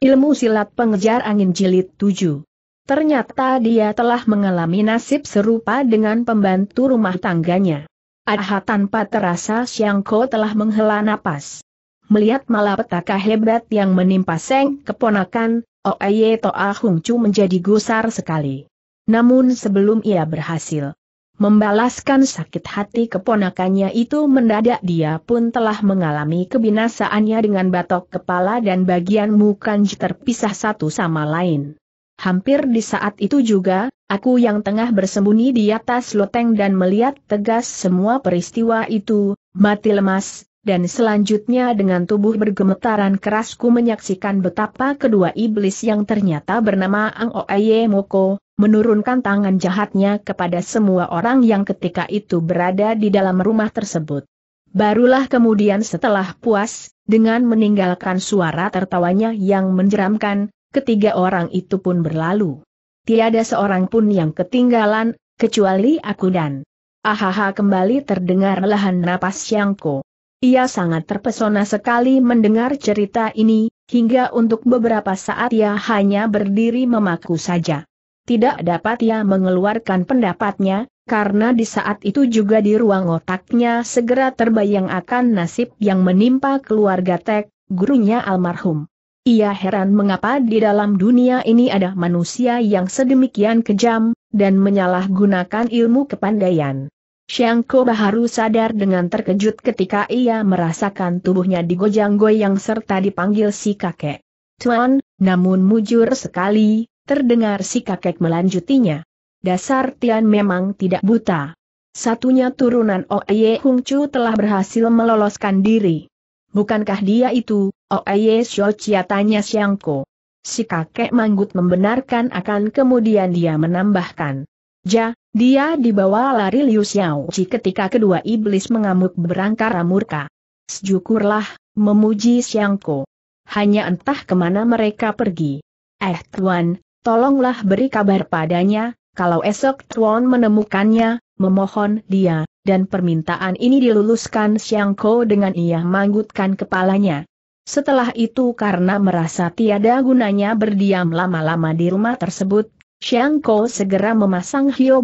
Ilmu silat pengejar angin jilid 7. Ternyata dia telah mengalami nasib serupa dengan pembantu rumah tangganya. Aha tanpa terasa Siangko telah menghela napas. Melihat malapetaka hebat yang menimpa Seng keponakan, Oeye Toa Hung Chu menjadi gusar sekali. Namun sebelum ia berhasil Membalaskan sakit hati keponakannya itu mendadak dia pun telah mengalami kebinasaannya dengan batok kepala dan bagian mukan terpisah satu sama lain. Hampir di saat itu juga, aku yang tengah bersembunyi di atas loteng dan melihat tegas semua peristiwa itu, mati lemas, dan selanjutnya dengan tubuh bergemetaran kerasku menyaksikan betapa kedua iblis yang ternyata bernama Ang Oaye Moko, menurunkan tangan jahatnya kepada semua orang yang ketika itu berada di dalam rumah tersebut. Barulah kemudian setelah puas, dengan meninggalkan suara tertawanya yang menjeramkan, ketiga orang itu pun berlalu. Tiada seorang pun yang ketinggalan, kecuali aku dan. Ahaha kembali terdengar lahan napas Syangko. Ia sangat terpesona sekali mendengar cerita ini, hingga untuk beberapa saat ia hanya berdiri memaku saja tidak dapat ia mengeluarkan pendapatnya, karena di saat itu juga di ruang otaknya segera terbayang akan nasib yang menimpa keluarga Tek, gurunya almarhum. Ia heran mengapa di dalam dunia ini ada manusia yang sedemikian kejam, dan menyalahgunakan ilmu kepandaian. Shangko Baharu sadar dengan terkejut ketika ia merasakan tubuhnya digojang goyang serta dipanggil si kakek. Tuan, namun mujur sekali, Terdengar si kakek melanjutinya. Dasar Tian memang tidak buta. Satunya turunan Oye Hung Chu telah berhasil meloloskan diri. Bukankah dia itu, Oye Chia tanya Siangko. Si kakek manggut membenarkan akan kemudian dia menambahkan. Ja, dia dibawa lari Liu Xiao Chi ketika kedua iblis mengamuk berangkara murka. Sejukurlah, memuji Siangko. Hanya entah kemana mereka pergi. Eh tuan, Tolonglah beri kabar padanya, kalau esok Tuan menemukannya, memohon dia, dan permintaan ini diluluskan Siang Ko dengan ia manggutkan kepalanya. Setelah itu karena merasa tiada gunanya berdiam lama-lama di rumah tersebut, Siang Ko segera memasang Hio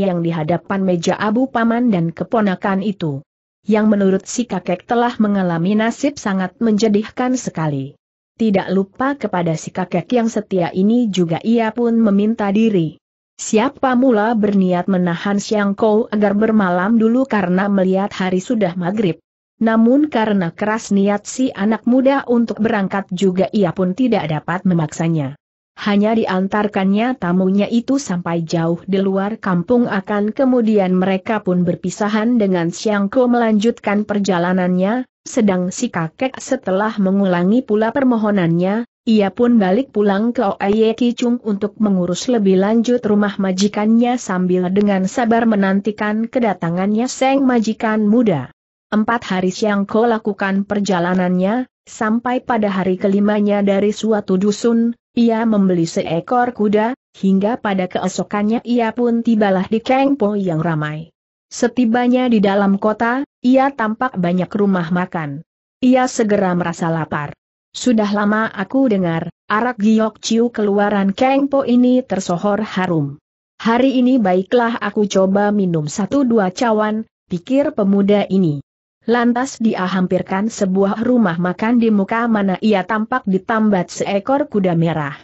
yang di hadapan meja abu paman dan keponakan itu. Yang menurut si kakek telah mengalami nasib sangat menjedihkan sekali. Tidak lupa kepada si kakek yang setia ini juga ia pun meminta diri. Siapa mula berniat menahan Siang Kou agar bermalam dulu karena melihat hari sudah maghrib. Namun karena keras niat si anak muda untuk berangkat juga ia pun tidak dapat memaksanya. Hanya diantarkannya tamunya itu sampai jauh di luar kampung akan kemudian mereka pun berpisahan dengan Siang Kou melanjutkan perjalanannya, sedang si kakek setelah mengulangi pula permohonannya, ia pun balik pulang ke Oye Kicung untuk mengurus lebih lanjut rumah majikannya sambil dengan sabar menantikan kedatangannya Seng Majikan Muda. Empat hari siang Ko lakukan perjalanannya, sampai pada hari kelimanya dari suatu dusun, ia membeli seekor kuda, hingga pada keesokannya ia pun tibalah di Kengpo yang ramai. Setibanya di dalam kota, ia tampak banyak rumah makan. Ia segera merasa lapar. Sudah lama aku dengar, arak giok ciu keluaran Kengpo ini tersohor harum. Hari ini baiklah aku coba minum satu dua cawan, pikir pemuda ini. Lantas dia hampirkan sebuah rumah makan di muka mana ia tampak ditambat seekor kuda merah.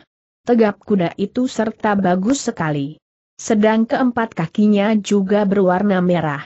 Tegap kuda itu serta bagus sekali. Sedang keempat kakinya juga berwarna merah.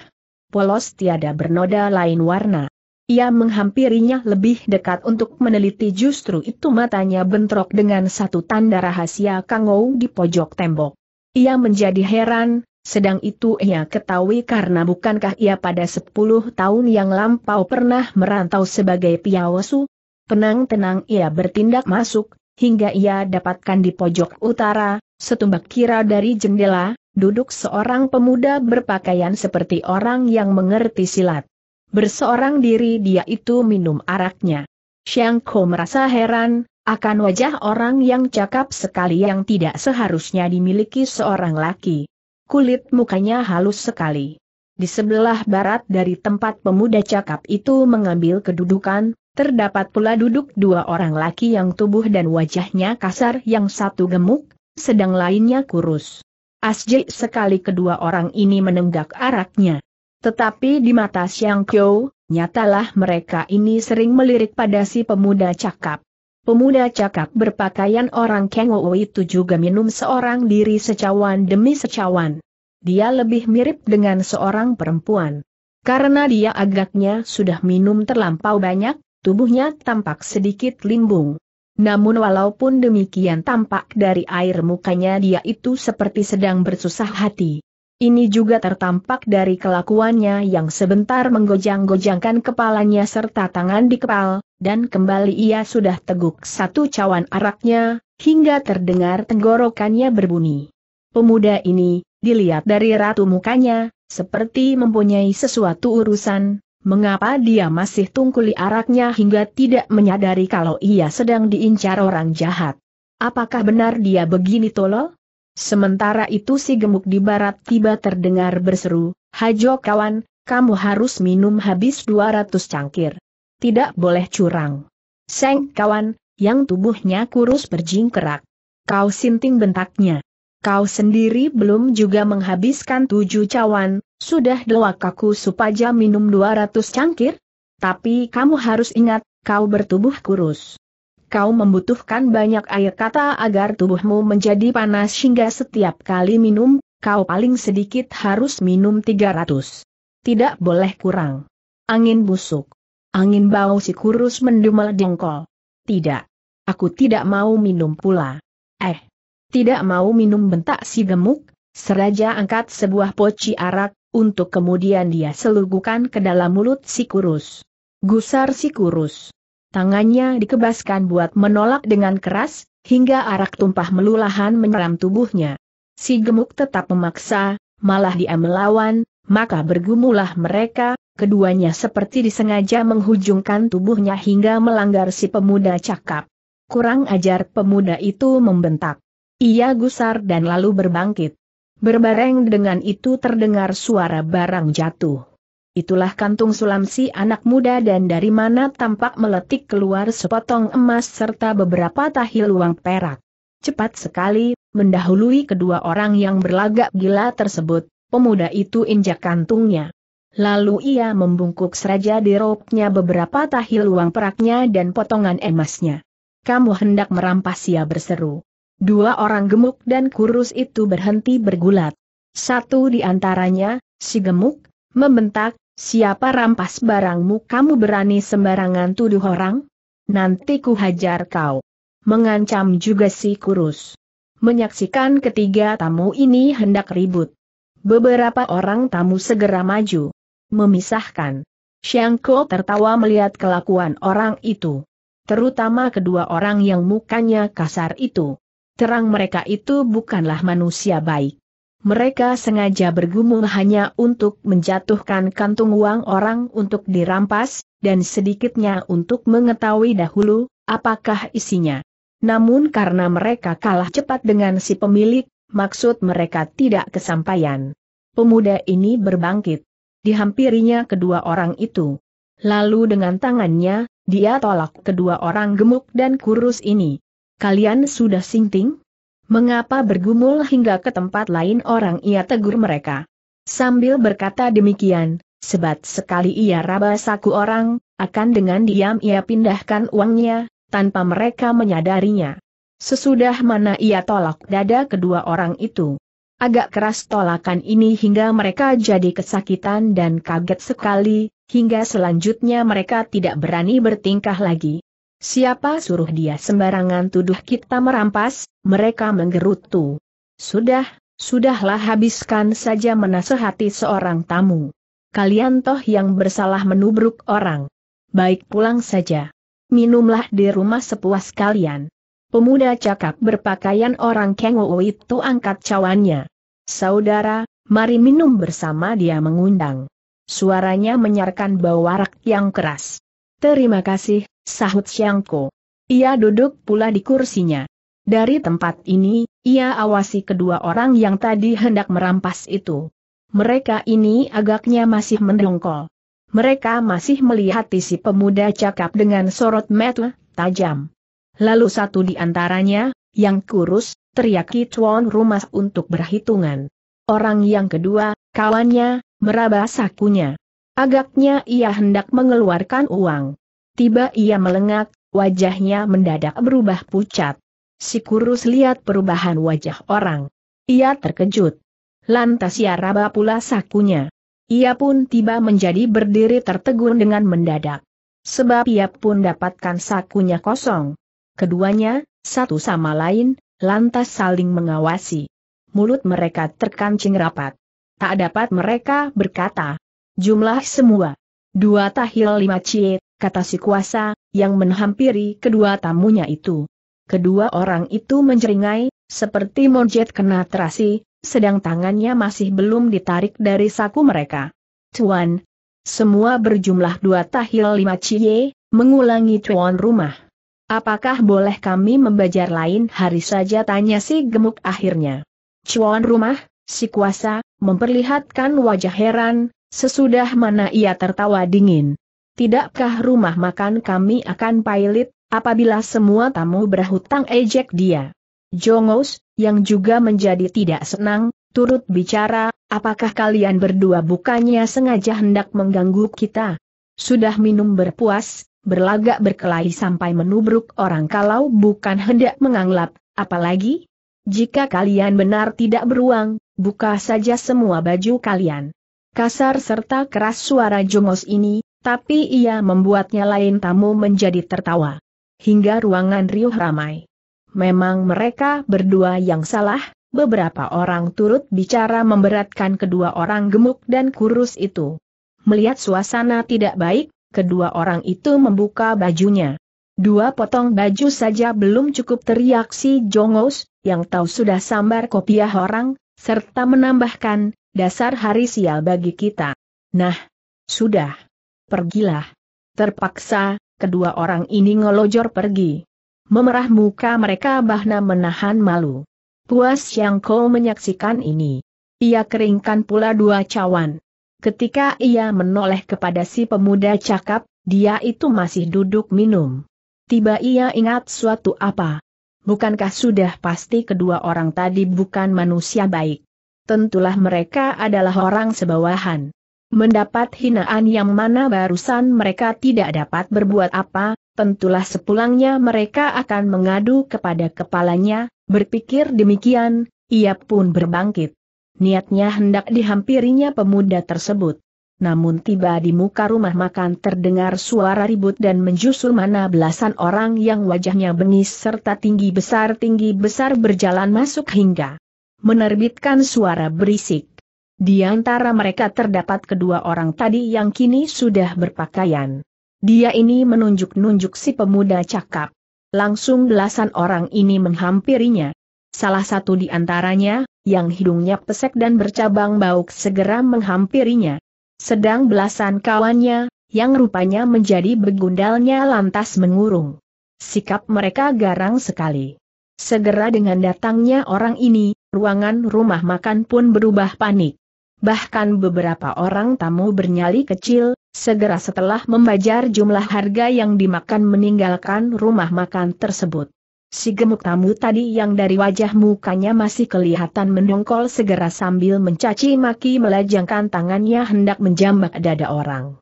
Polos tiada bernoda lain warna. Ia menghampirinya lebih dekat untuk meneliti justru itu matanya bentrok dengan satu tanda rahasia Kangou di pojok tembok. Ia menjadi heran, sedang itu ia ketahui karena bukankah ia pada 10 tahun yang lampau pernah merantau sebagai piawasu? Tenang-tenang ia bertindak masuk, hingga ia dapatkan di pojok utara, Setumbak kira dari jendela, duduk seorang pemuda berpakaian seperti orang yang mengerti silat. Berseorang diri dia itu minum araknya. Xiang Ko merasa heran, akan wajah orang yang cakap sekali yang tidak seharusnya dimiliki seorang laki. Kulit mukanya halus sekali. Di sebelah barat dari tempat pemuda cakap itu mengambil kedudukan, terdapat pula duduk dua orang laki yang tubuh dan wajahnya kasar yang satu gemuk, sedang lainnya kurus. Asyik sekali kedua orang ini menenggak araknya. Tetapi di mata Xiang Kyo, nyatalah mereka ini sering melirik pada si pemuda cakap. Pemuda cakap berpakaian orang Kengo itu juga minum seorang diri secawan demi secawan. Dia lebih mirip dengan seorang perempuan. Karena dia agaknya sudah minum terlampau banyak, tubuhnya tampak sedikit limbung. Namun walaupun demikian tampak dari air mukanya dia itu seperti sedang bersusah hati. Ini juga tertampak dari kelakuannya yang sebentar menggojang-gojangkan kepalanya serta tangan di kepal, dan kembali ia sudah teguk satu cawan araknya, hingga terdengar tenggorokannya berbunyi. Pemuda ini, dilihat dari ratu mukanya, seperti mempunyai sesuatu urusan, Mengapa dia masih tungkuli araknya hingga tidak menyadari kalau ia sedang diincar orang jahat? Apakah benar dia begini tolol? Sementara itu si gemuk di barat tiba terdengar berseru, Hajo kawan, kamu harus minum habis 200 cangkir. Tidak boleh curang. Seng kawan, yang tubuhnya kurus berjingkerak. Kau sinting bentaknya. Kau sendiri belum juga menghabiskan tujuh cawan, sudah doa kaku supaya minum dua ratus cangkir? Tapi kamu harus ingat, kau bertubuh kurus. Kau membutuhkan banyak air kata agar tubuhmu menjadi panas hingga setiap kali minum, kau paling sedikit harus minum tiga ratus. Tidak boleh kurang. Angin busuk. Angin bau si kurus mendumel dengkol. Tidak. Aku tidak mau minum pula. Eh, tidak mau minum bentak si gemuk, seraja angkat sebuah poci arak, untuk kemudian dia selugukan ke dalam mulut si kurus. Gusar si kurus. Tangannya dikebaskan buat menolak dengan keras, hingga arak tumpah melulahan menyeram tubuhnya. Si gemuk tetap memaksa, malah dia melawan, maka bergumulah mereka, keduanya seperti disengaja menghujungkan tubuhnya hingga melanggar si pemuda cakap. Kurang ajar pemuda itu membentak. Ia gusar dan lalu berbangkit. Berbareng dengan itu terdengar suara barang jatuh. Itulah kantung sulam si anak muda dan dari mana tampak meletik keluar sepotong emas serta beberapa tahi uang perak. Cepat sekali, mendahului kedua orang yang berlagak gila tersebut, pemuda itu injak kantungnya. Lalu ia membungkuk seraja di roknya beberapa tahi uang peraknya dan potongan emasnya. Kamu hendak merampas ia berseru. Dua orang gemuk dan kurus itu berhenti bergulat. Satu di antaranya, si gemuk, membentak, siapa rampas barangmu kamu berani sembarangan tuduh orang? Nanti ku hajar kau. Mengancam juga si kurus. Menyaksikan ketiga tamu ini hendak ribut. Beberapa orang tamu segera maju. Memisahkan. Shangko tertawa melihat kelakuan orang itu. Terutama kedua orang yang mukanya kasar itu terang mereka itu bukanlah manusia baik. Mereka sengaja bergumul hanya untuk menjatuhkan kantung uang orang untuk dirampas, dan sedikitnya untuk mengetahui dahulu, apakah isinya. Namun karena mereka kalah cepat dengan si pemilik, maksud mereka tidak kesampaian. Pemuda ini berbangkit. Dihampirinya kedua orang itu. Lalu dengan tangannya, dia tolak kedua orang gemuk dan kurus ini. Kalian sudah sinting? Mengapa bergumul hingga ke tempat lain orang ia tegur mereka? Sambil berkata demikian, sebat sekali ia raba saku orang, akan dengan diam ia pindahkan uangnya, tanpa mereka menyadarinya. Sesudah mana ia tolak dada kedua orang itu. Agak keras tolakan ini hingga mereka jadi kesakitan dan kaget sekali, hingga selanjutnya mereka tidak berani bertingkah lagi. Siapa suruh dia sembarangan tuduh kita merampas, mereka menggerutu. Sudah, sudahlah habiskan saja menasehati seorang tamu. Kalian toh yang bersalah menubruk orang. Baik pulang saja. Minumlah di rumah sepuas kalian. Pemuda cakap berpakaian orang Kengo itu angkat cawannya. Saudara, mari minum bersama dia mengundang. Suaranya menyarkan bau warak yang keras. Terima kasih, sahut Xiangko. Ia duduk pula di kursinya. Dari tempat ini, ia awasi kedua orang yang tadi hendak merampas itu. Mereka ini agaknya masih mendongkol. Mereka masih melihat si pemuda cakap dengan sorot mata tajam. Lalu satu di antaranya, yang kurus, teriaki tuan rumah untuk berhitungan. Orang yang kedua, kawannya, meraba sakunya. Agaknya ia hendak mengeluarkan uang. Tiba ia melengak, wajahnya mendadak berubah pucat. Si kurus lihat perubahan wajah orang. Ia terkejut. Lantas ia raba pula sakunya. Ia pun tiba menjadi berdiri tertegun dengan mendadak. Sebab ia pun dapatkan sakunya kosong. Keduanya, satu sama lain, lantas saling mengawasi. Mulut mereka terkancing rapat. Tak dapat mereka berkata. Jumlah semua. Dua tahil lima cie, kata si kuasa, yang menghampiri kedua tamunya itu. Kedua orang itu menjeringai, seperti monjet kena terasi, sedang tangannya masih belum ditarik dari saku mereka. Tuan, semua berjumlah dua tahil lima cie, mengulangi tuan rumah. Apakah boleh kami membajar lain hari saja tanya si gemuk akhirnya. Cuan rumah, si kuasa, memperlihatkan wajah heran, Sesudah mana ia tertawa dingin. Tidakkah rumah makan kami akan pailit, apabila semua tamu berhutang ejek dia? Jongos, yang juga menjadi tidak senang, turut bicara, apakah kalian berdua bukannya sengaja hendak mengganggu kita? Sudah minum berpuas, berlagak berkelahi sampai menubruk orang kalau bukan hendak menganglap, apalagi? Jika kalian benar tidak beruang, buka saja semua baju kalian kasar serta keras suara jongos ini, tapi ia membuatnya lain tamu menjadi tertawa. Hingga ruangan riuh ramai. Memang mereka berdua yang salah, beberapa orang turut bicara memberatkan kedua orang gemuk dan kurus itu. Melihat suasana tidak baik, kedua orang itu membuka bajunya. Dua potong baju saja belum cukup teriak si Jongos, yang tahu sudah sambar kopiah orang, serta menambahkan, Dasar hari sial bagi kita. Nah, sudah. Pergilah. Terpaksa, kedua orang ini ngelojor pergi. Memerah muka mereka bahna menahan malu. Puas yang kau menyaksikan ini. Ia keringkan pula dua cawan. Ketika ia menoleh kepada si pemuda cakap, dia itu masih duduk minum. Tiba ia ingat suatu apa. Bukankah sudah pasti kedua orang tadi bukan manusia baik? tentulah mereka adalah orang sebawahan. Mendapat hinaan yang mana barusan mereka tidak dapat berbuat apa, tentulah sepulangnya mereka akan mengadu kepada kepalanya, berpikir demikian, ia pun berbangkit. Niatnya hendak dihampirinya pemuda tersebut. Namun tiba di muka rumah makan terdengar suara ribut dan menjusul mana belasan orang yang wajahnya bengis serta tinggi besar-tinggi besar berjalan masuk hingga menerbitkan suara berisik. Di antara mereka terdapat kedua orang tadi yang kini sudah berpakaian. Dia ini menunjuk-nunjuk si pemuda cakap. Langsung belasan orang ini menghampirinya. Salah satu di antaranya, yang hidungnya pesek dan bercabang bauk segera menghampirinya. Sedang belasan kawannya, yang rupanya menjadi begundalnya lantas mengurung. Sikap mereka garang sekali. Segera dengan datangnya orang ini, ruangan rumah makan pun berubah panik. Bahkan beberapa orang tamu bernyali kecil, segera setelah membajar jumlah harga yang dimakan meninggalkan rumah makan tersebut. Si gemuk tamu tadi yang dari wajah mukanya masih kelihatan mendongkol segera sambil mencaci maki melajangkan tangannya hendak menjambak dada orang.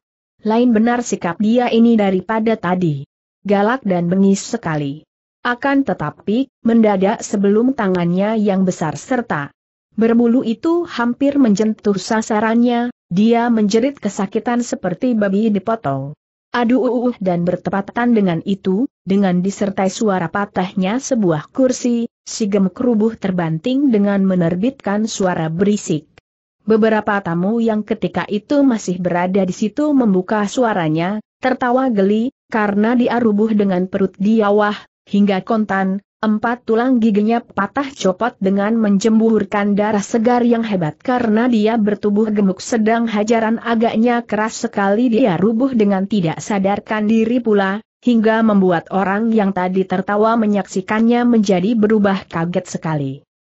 Lain benar sikap dia ini daripada tadi. Galak dan bengis sekali. Akan tetapi, mendadak sebelum tangannya yang besar serta berbulu itu hampir menjentuh sasarannya, dia menjerit kesakitan seperti babi dipotong. Aduh uh, uh, dan bertepatan dengan itu, dengan disertai suara patahnya sebuah kursi, si kerubuh terbanting dengan menerbitkan suara berisik. Beberapa tamu yang ketika itu masih berada di situ membuka suaranya, tertawa geli, karena diarubuh dengan perut diawah, hingga kontan, empat tulang giginya patah copot dengan menjemburkan darah segar yang hebat karena dia bertubuh gemuk sedang hajaran agaknya keras sekali dia rubuh dengan tidak sadarkan diri pula, hingga membuat orang yang tadi tertawa menyaksikannya menjadi berubah kaget sekali.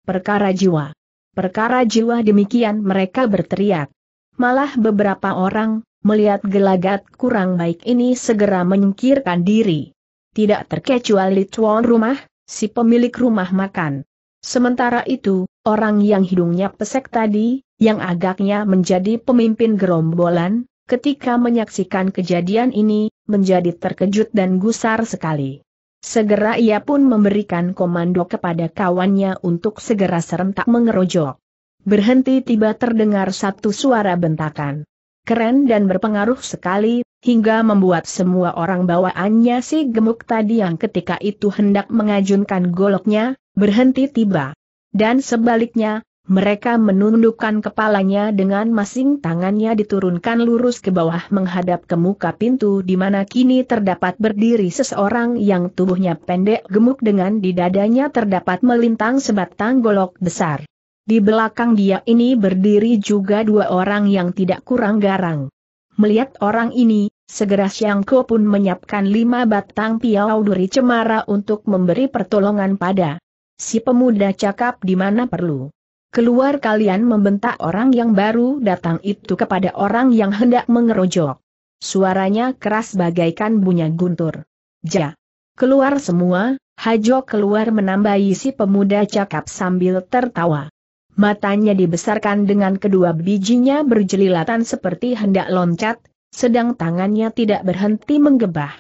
Perkara jiwa. Perkara jiwa demikian mereka berteriak. Malah beberapa orang, melihat gelagat kurang baik ini segera menyingkirkan diri tidak terkecuali tuan rumah, si pemilik rumah makan. Sementara itu, orang yang hidungnya pesek tadi, yang agaknya menjadi pemimpin gerombolan, ketika menyaksikan kejadian ini, menjadi terkejut dan gusar sekali. Segera ia pun memberikan komando kepada kawannya untuk segera serentak mengerojok. Berhenti tiba terdengar satu suara bentakan. Keren dan berpengaruh sekali, hingga membuat semua orang bawaannya si gemuk tadi yang ketika itu hendak mengajunkan goloknya, berhenti tiba. Dan sebaliknya, mereka menundukkan kepalanya dengan masing tangannya diturunkan lurus ke bawah menghadap ke muka pintu di mana kini terdapat berdiri seseorang yang tubuhnya pendek gemuk dengan di dadanya terdapat melintang sebatang golok besar. Di belakang dia ini berdiri juga dua orang yang tidak kurang garang. Melihat orang ini, segera Siangko pun menyiapkan lima batang piau duri cemara untuk memberi pertolongan pada si pemuda cakap di mana perlu. Keluar kalian membentak orang yang baru datang itu kepada orang yang hendak mengerojok. Suaranya keras bagaikan bunyi guntur. Ja. Keluar semua, Hajo keluar menambahi si pemuda cakap sambil tertawa matanya dibesarkan dengan kedua bijinya berjelilatan seperti hendak loncat, sedang tangannya tidak berhenti menggebah.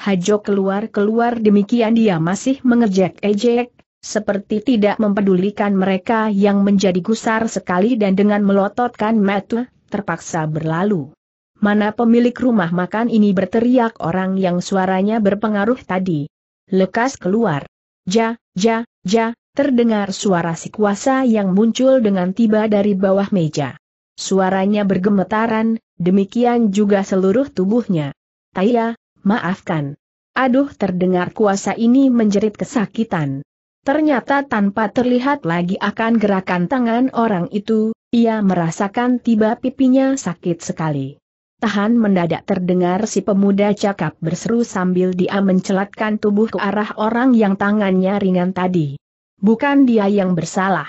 Hajo keluar-keluar demikian dia masih mengejek-ejek, seperti tidak mempedulikan mereka yang menjadi gusar sekali dan dengan melototkan mata, terpaksa berlalu. Mana pemilik rumah makan ini berteriak orang yang suaranya berpengaruh tadi. Lekas keluar. Ja, ja, ja, terdengar suara si kuasa yang muncul dengan tiba dari bawah meja. Suaranya bergemetaran, demikian juga seluruh tubuhnya. Taya, maafkan. Aduh terdengar kuasa ini menjerit kesakitan. Ternyata tanpa terlihat lagi akan gerakan tangan orang itu, ia merasakan tiba pipinya sakit sekali. Tahan mendadak terdengar si pemuda cakap berseru sambil dia mencelatkan tubuh ke arah orang yang tangannya ringan tadi. Bukan dia yang bersalah.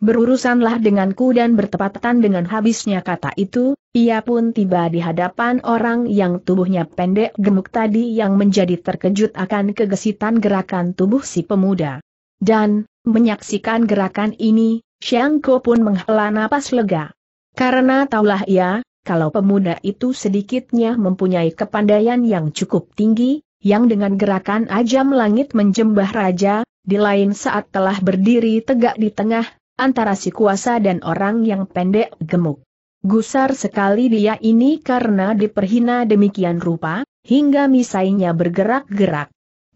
Berurusanlah denganku dan bertepatan dengan habisnya kata itu, ia pun tiba di hadapan orang yang tubuhnya pendek gemuk tadi yang menjadi terkejut akan kegesitan gerakan tubuh si pemuda. Dan, menyaksikan gerakan ini, Xiangko pun menghela napas lega. Karena taulah ia, kalau pemuda itu sedikitnya mempunyai kepandaian yang cukup tinggi, yang dengan gerakan ajam langit menjembah raja, di lain saat telah berdiri tegak di tengah, antara si kuasa dan orang yang pendek gemuk. Gusar sekali dia ini karena diperhina demikian rupa, hingga misainya bergerak-gerak.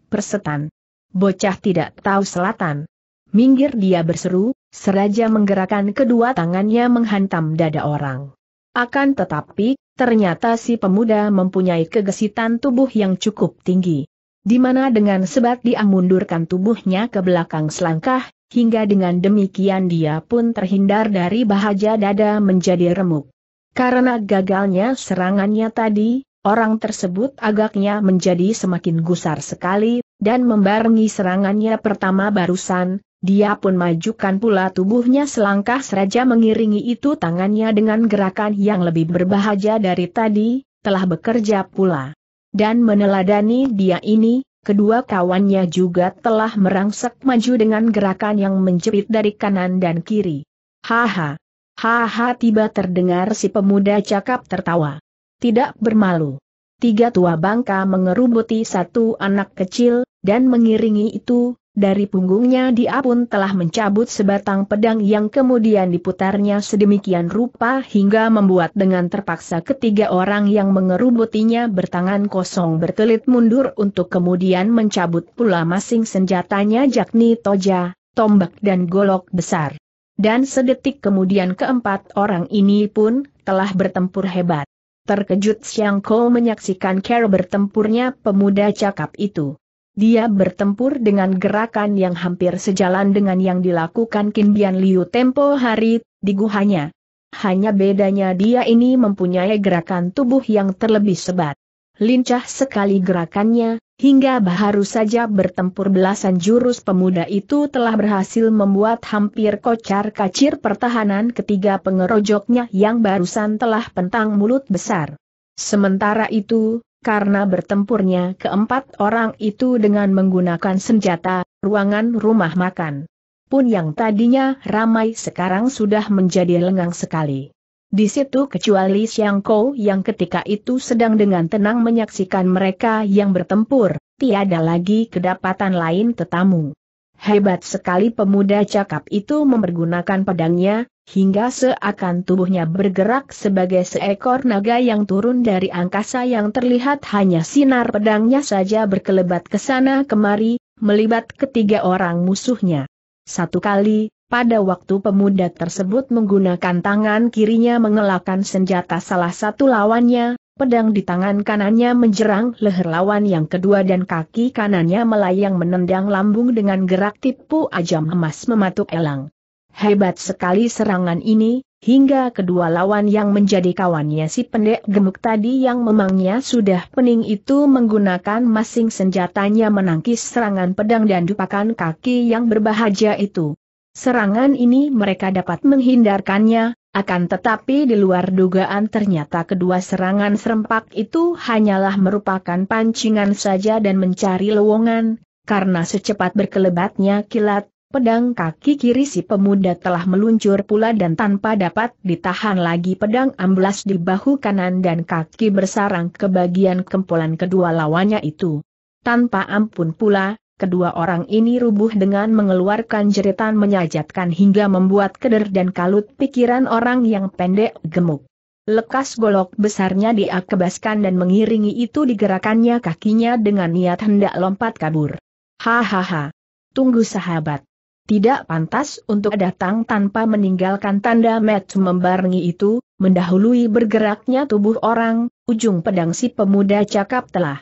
Persetan. Bocah tidak tahu selatan. Minggir dia berseru, seraja menggerakkan kedua tangannya menghantam dada orang. Akan tetapi, ternyata si pemuda mempunyai kegesitan tubuh yang cukup tinggi di mana dengan sebat dia mundurkan tubuhnya ke belakang selangkah, hingga dengan demikian dia pun terhindar dari bahaja dada menjadi remuk. Karena gagalnya serangannya tadi, orang tersebut agaknya menjadi semakin gusar sekali, dan membarengi serangannya pertama barusan, dia pun majukan pula tubuhnya selangkah seraja mengiringi itu tangannya dengan gerakan yang lebih berbahaja dari tadi, telah bekerja pula dan meneladani dia ini, kedua kawannya juga telah merangsek maju dengan gerakan yang menjepit dari kanan dan kiri. Haha. Haha tiba terdengar si pemuda cakap tertawa. Tidak bermalu. Tiga tua bangka mengerubuti satu anak kecil, dan mengiringi itu, dari punggungnya dia pun telah mencabut sebatang pedang yang kemudian diputarnya sedemikian rupa hingga membuat dengan terpaksa ketiga orang yang mengerubutinya bertangan kosong bertelit mundur untuk kemudian mencabut pula masing senjatanya yakni toja, tombak dan golok besar. Dan sedetik kemudian keempat orang ini pun telah bertempur hebat. Terkejut Siang Kou menyaksikan cara bertempurnya pemuda cakap itu. Dia bertempur dengan gerakan yang hampir sejalan dengan yang dilakukan Kim Bian Liu tempo hari, di guhanya. Hanya bedanya dia ini mempunyai gerakan tubuh yang terlebih sebat. Lincah sekali gerakannya, hingga baharu saja bertempur belasan jurus pemuda itu telah berhasil membuat hampir kocar kacir pertahanan ketiga pengerojoknya yang barusan telah pentang mulut besar. Sementara itu, karena bertempurnya keempat orang itu dengan menggunakan senjata, ruangan rumah makan pun yang tadinya ramai sekarang sudah menjadi lengang sekali. Di situ kecuali Siang Kou yang ketika itu sedang dengan tenang menyaksikan mereka yang bertempur, tiada lagi kedapatan lain tetamu. Hebat sekali pemuda cakap itu mempergunakan pedangnya, hingga seakan tubuhnya bergerak sebagai seekor naga yang turun dari angkasa yang terlihat hanya sinar pedangnya saja berkelebat ke sana kemari, melibat ketiga orang musuhnya. Satu kali, pada waktu pemuda tersebut menggunakan tangan kirinya mengelakkan senjata salah satu lawannya, pedang di tangan kanannya menjerang leher lawan yang kedua dan kaki kanannya melayang menendang lambung dengan gerak tipu ajam emas mematuk elang. Hebat sekali serangan ini, hingga kedua lawan yang menjadi kawannya si pendek gemuk tadi yang memangnya sudah pening itu menggunakan masing senjatanya menangkis serangan pedang dan dupakan kaki yang berbahaja itu. Serangan ini mereka dapat menghindarkannya, akan tetapi di luar dugaan ternyata kedua serangan serempak itu hanyalah merupakan pancingan saja dan mencari lowongan, karena secepat berkelebatnya kilat, Pedang kaki kiri si pemuda telah meluncur pula dan tanpa dapat ditahan lagi pedang amblas di bahu kanan dan kaki bersarang ke bagian kempolan kedua lawannya itu. Tanpa ampun pula, kedua orang ini rubuh dengan mengeluarkan jeritan menyajatkan hingga membuat keder dan kalut pikiran orang yang pendek gemuk. Lekas golok besarnya diakebaskan dan mengiringi itu digerakannya kakinya dengan niat hendak lompat kabur. Hahaha. Tunggu sahabat tidak pantas untuk datang tanpa meninggalkan tanda match membarengi itu, mendahului bergeraknya tubuh orang, ujung pedang si pemuda cakap telah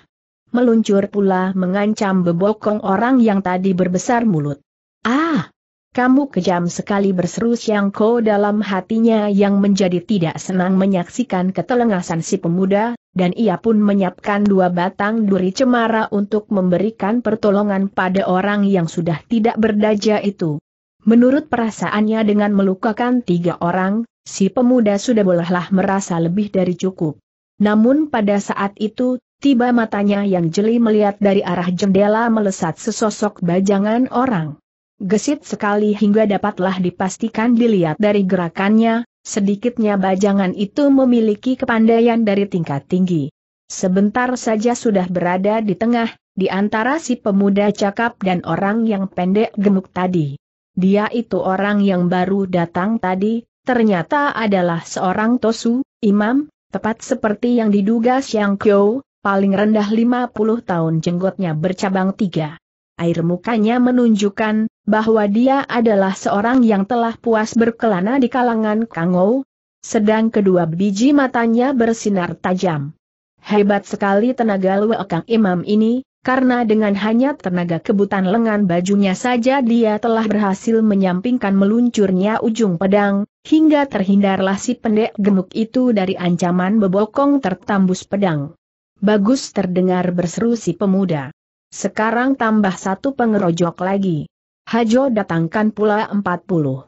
meluncur pula mengancam bebokong orang yang tadi berbesar mulut. Ah! Kamu kejam sekali berseru Siangko dalam hatinya yang menjadi tidak senang menyaksikan ketelengasan si pemuda, dan ia pun menyiapkan dua batang duri cemara untuk memberikan pertolongan pada orang yang sudah tidak berdaya itu. Menurut perasaannya dengan melukakan tiga orang, si pemuda sudah bolehlah merasa lebih dari cukup. Namun pada saat itu, tiba matanya yang jeli melihat dari arah jendela melesat sesosok bajangan orang. Gesit sekali hingga dapatlah dipastikan dilihat dari gerakannya, Sedikitnya bajangan itu memiliki kepandaian dari tingkat tinggi. Sebentar saja sudah berada di tengah, di antara si pemuda cakap dan orang yang pendek gemuk tadi. Dia itu orang yang baru datang tadi, ternyata adalah seorang tosu, imam, tepat seperti yang diduga Xiang Kyo, paling rendah 50 tahun jenggotnya bercabang tiga air mukanya menunjukkan bahwa dia adalah seorang yang telah puas berkelana di kalangan Kangou, sedang kedua biji matanya bersinar tajam. Hebat sekali tenaga Luekang Imam ini, karena dengan hanya tenaga kebutan lengan bajunya saja dia telah berhasil menyampingkan meluncurnya ujung pedang, hingga terhindarlah si pendek gemuk itu dari ancaman bebokong tertambus pedang. Bagus terdengar berseru si pemuda. Sekarang tambah satu pengerojok lagi. Hajo datangkan pula 40.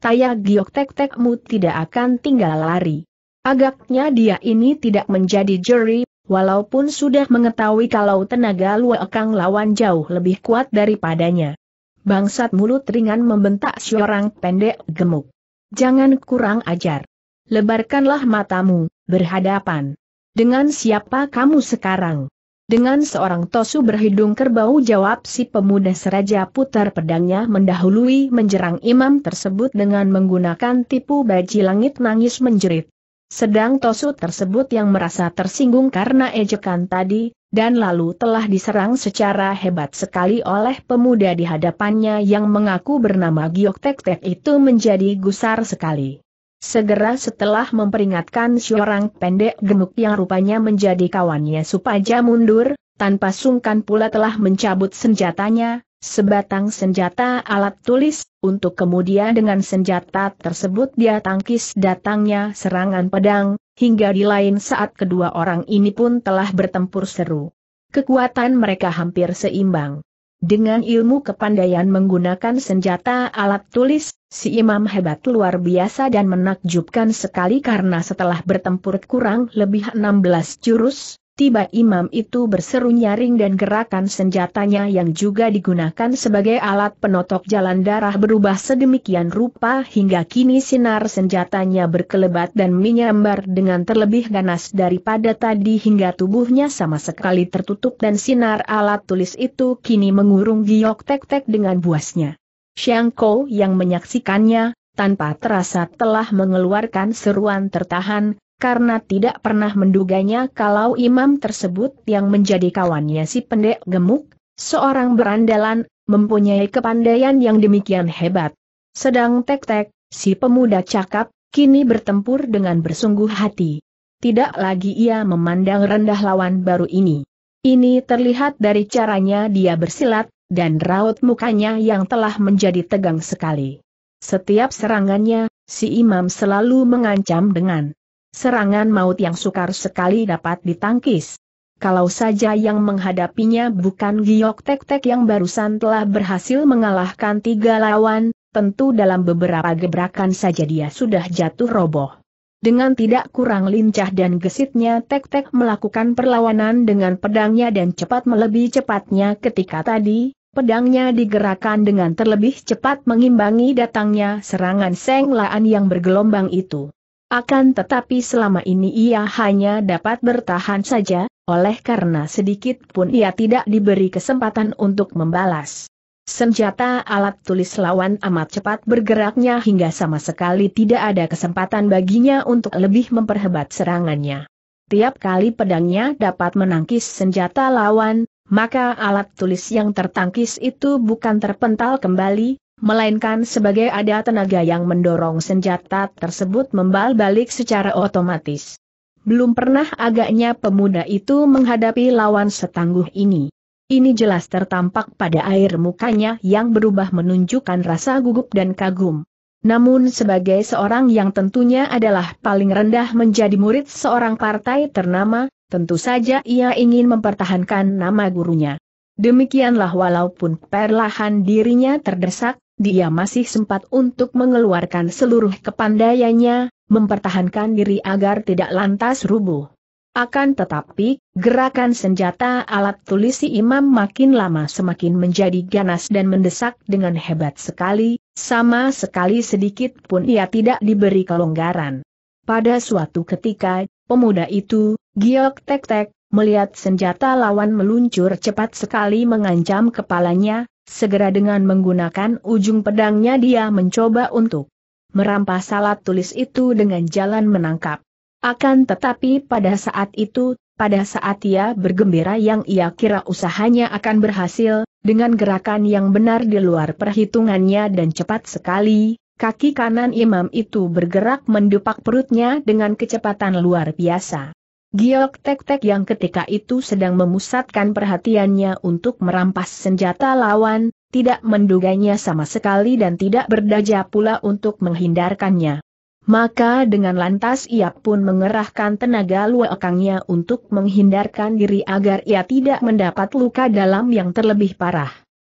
Taya giok tek-tekmu tidak akan tinggal lari. Agaknya dia ini tidak menjadi juri, walaupun sudah mengetahui kalau tenaga luakang lawan jauh lebih kuat daripadanya. Bangsat mulut ringan membentak seorang pendek gemuk. Jangan kurang ajar. Lebarkanlah matamu, berhadapan. Dengan siapa kamu sekarang? Dengan seorang tosu berhidung kerbau jawab si pemuda seraja putar pedangnya mendahului menjerang imam tersebut dengan menggunakan tipu baji langit nangis menjerit. Sedang tosu tersebut yang merasa tersinggung karena ejekan tadi, dan lalu telah diserang secara hebat sekali oleh pemuda di hadapannya yang mengaku bernama Giok Tek Tek itu menjadi gusar sekali. Segera setelah memperingatkan seorang pendek gemuk yang rupanya menjadi kawannya supaya mundur, tanpa sungkan pula telah mencabut senjatanya, sebatang senjata alat tulis, untuk kemudian dengan senjata tersebut dia tangkis datangnya serangan pedang, hingga di lain saat kedua orang ini pun telah bertempur seru. Kekuatan mereka hampir seimbang. Dengan ilmu kepandaian menggunakan senjata alat tulis, si imam hebat luar biasa dan menakjubkan sekali karena setelah bertempur kurang lebih 16 jurus, Tiba imam itu berseru nyaring dan gerakan senjatanya yang juga digunakan sebagai alat penotok jalan darah berubah sedemikian rupa hingga kini sinar senjatanya berkelebat dan menyambar dengan terlebih ganas daripada tadi hingga tubuhnya sama sekali tertutup dan sinar alat tulis itu kini mengurung giok tek-tek dengan buasnya. Xiangko yang menyaksikannya, tanpa terasa telah mengeluarkan seruan tertahan, karena tidak pernah menduganya kalau imam tersebut yang menjadi kawannya si pendek gemuk, seorang berandalan, mempunyai kepandaian yang demikian hebat. Sedang tek-tek, si pemuda cakap, kini bertempur dengan bersungguh hati. Tidak lagi ia memandang rendah lawan baru ini. Ini terlihat dari caranya dia bersilat, dan raut mukanya yang telah menjadi tegang sekali. Setiap serangannya, si imam selalu mengancam dengan Serangan maut yang sukar sekali dapat ditangkis. Kalau saja yang menghadapinya bukan Giok Tek Tek yang barusan telah berhasil mengalahkan tiga lawan, tentu dalam beberapa gebrakan saja dia sudah jatuh roboh. Dengan tidak kurang lincah dan gesitnya Tek Tek melakukan perlawanan dengan pedangnya dan cepat melebihi cepatnya ketika tadi, pedangnya digerakkan dengan terlebih cepat mengimbangi datangnya serangan Seng Laan yang bergelombang itu. Akan tetapi selama ini ia hanya dapat bertahan saja, oleh karena sedikit pun ia tidak diberi kesempatan untuk membalas. Senjata alat tulis lawan amat cepat bergeraknya hingga sama sekali tidak ada kesempatan baginya untuk lebih memperhebat serangannya. Tiap kali pedangnya dapat menangkis senjata lawan, maka alat tulis yang tertangkis itu bukan terpental kembali, melainkan sebagai ada tenaga yang mendorong senjata tersebut membal-balik secara otomatis. Belum pernah agaknya pemuda itu menghadapi lawan setangguh ini. Ini jelas tertampak pada air mukanya yang berubah menunjukkan rasa gugup dan kagum. Namun sebagai seorang yang tentunya adalah paling rendah menjadi murid seorang partai ternama, tentu saja ia ingin mempertahankan nama gurunya. Demikianlah walaupun perlahan dirinya terdesak, dia masih sempat untuk mengeluarkan seluruh kepandaiannya, mempertahankan diri agar tidak lantas rubuh. Akan tetapi, gerakan senjata alat tulis imam makin lama semakin menjadi ganas dan mendesak dengan hebat sekali, sama sekali sedikit pun ia tidak diberi kelonggaran. Pada suatu ketika, pemuda itu, Giok Tek Tek, melihat senjata lawan meluncur cepat sekali mengancam kepalanya, Segera dengan menggunakan ujung pedangnya dia mencoba untuk merampas salat tulis itu dengan jalan menangkap. Akan tetapi pada saat itu, pada saat ia bergembira yang ia kira usahanya akan berhasil, dengan gerakan yang benar di luar perhitungannya dan cepat sekali, kaki kanan imam itu bergerak mendupak perutnya dengan kecepatan luar biasa. Giok Tek Tek yang ketika itu sedang memusatkan perhatiannya untuk merampas senjata lawan, tidak menduganya sama sekali dan tidak berdaya pula untuk menghindarkannya. Maka dengan lantas ia pun mengerahkan tenaga luakangnya untuk menghindarkan diri agar ia tidak mendapat luka dalam yang terlebih parah.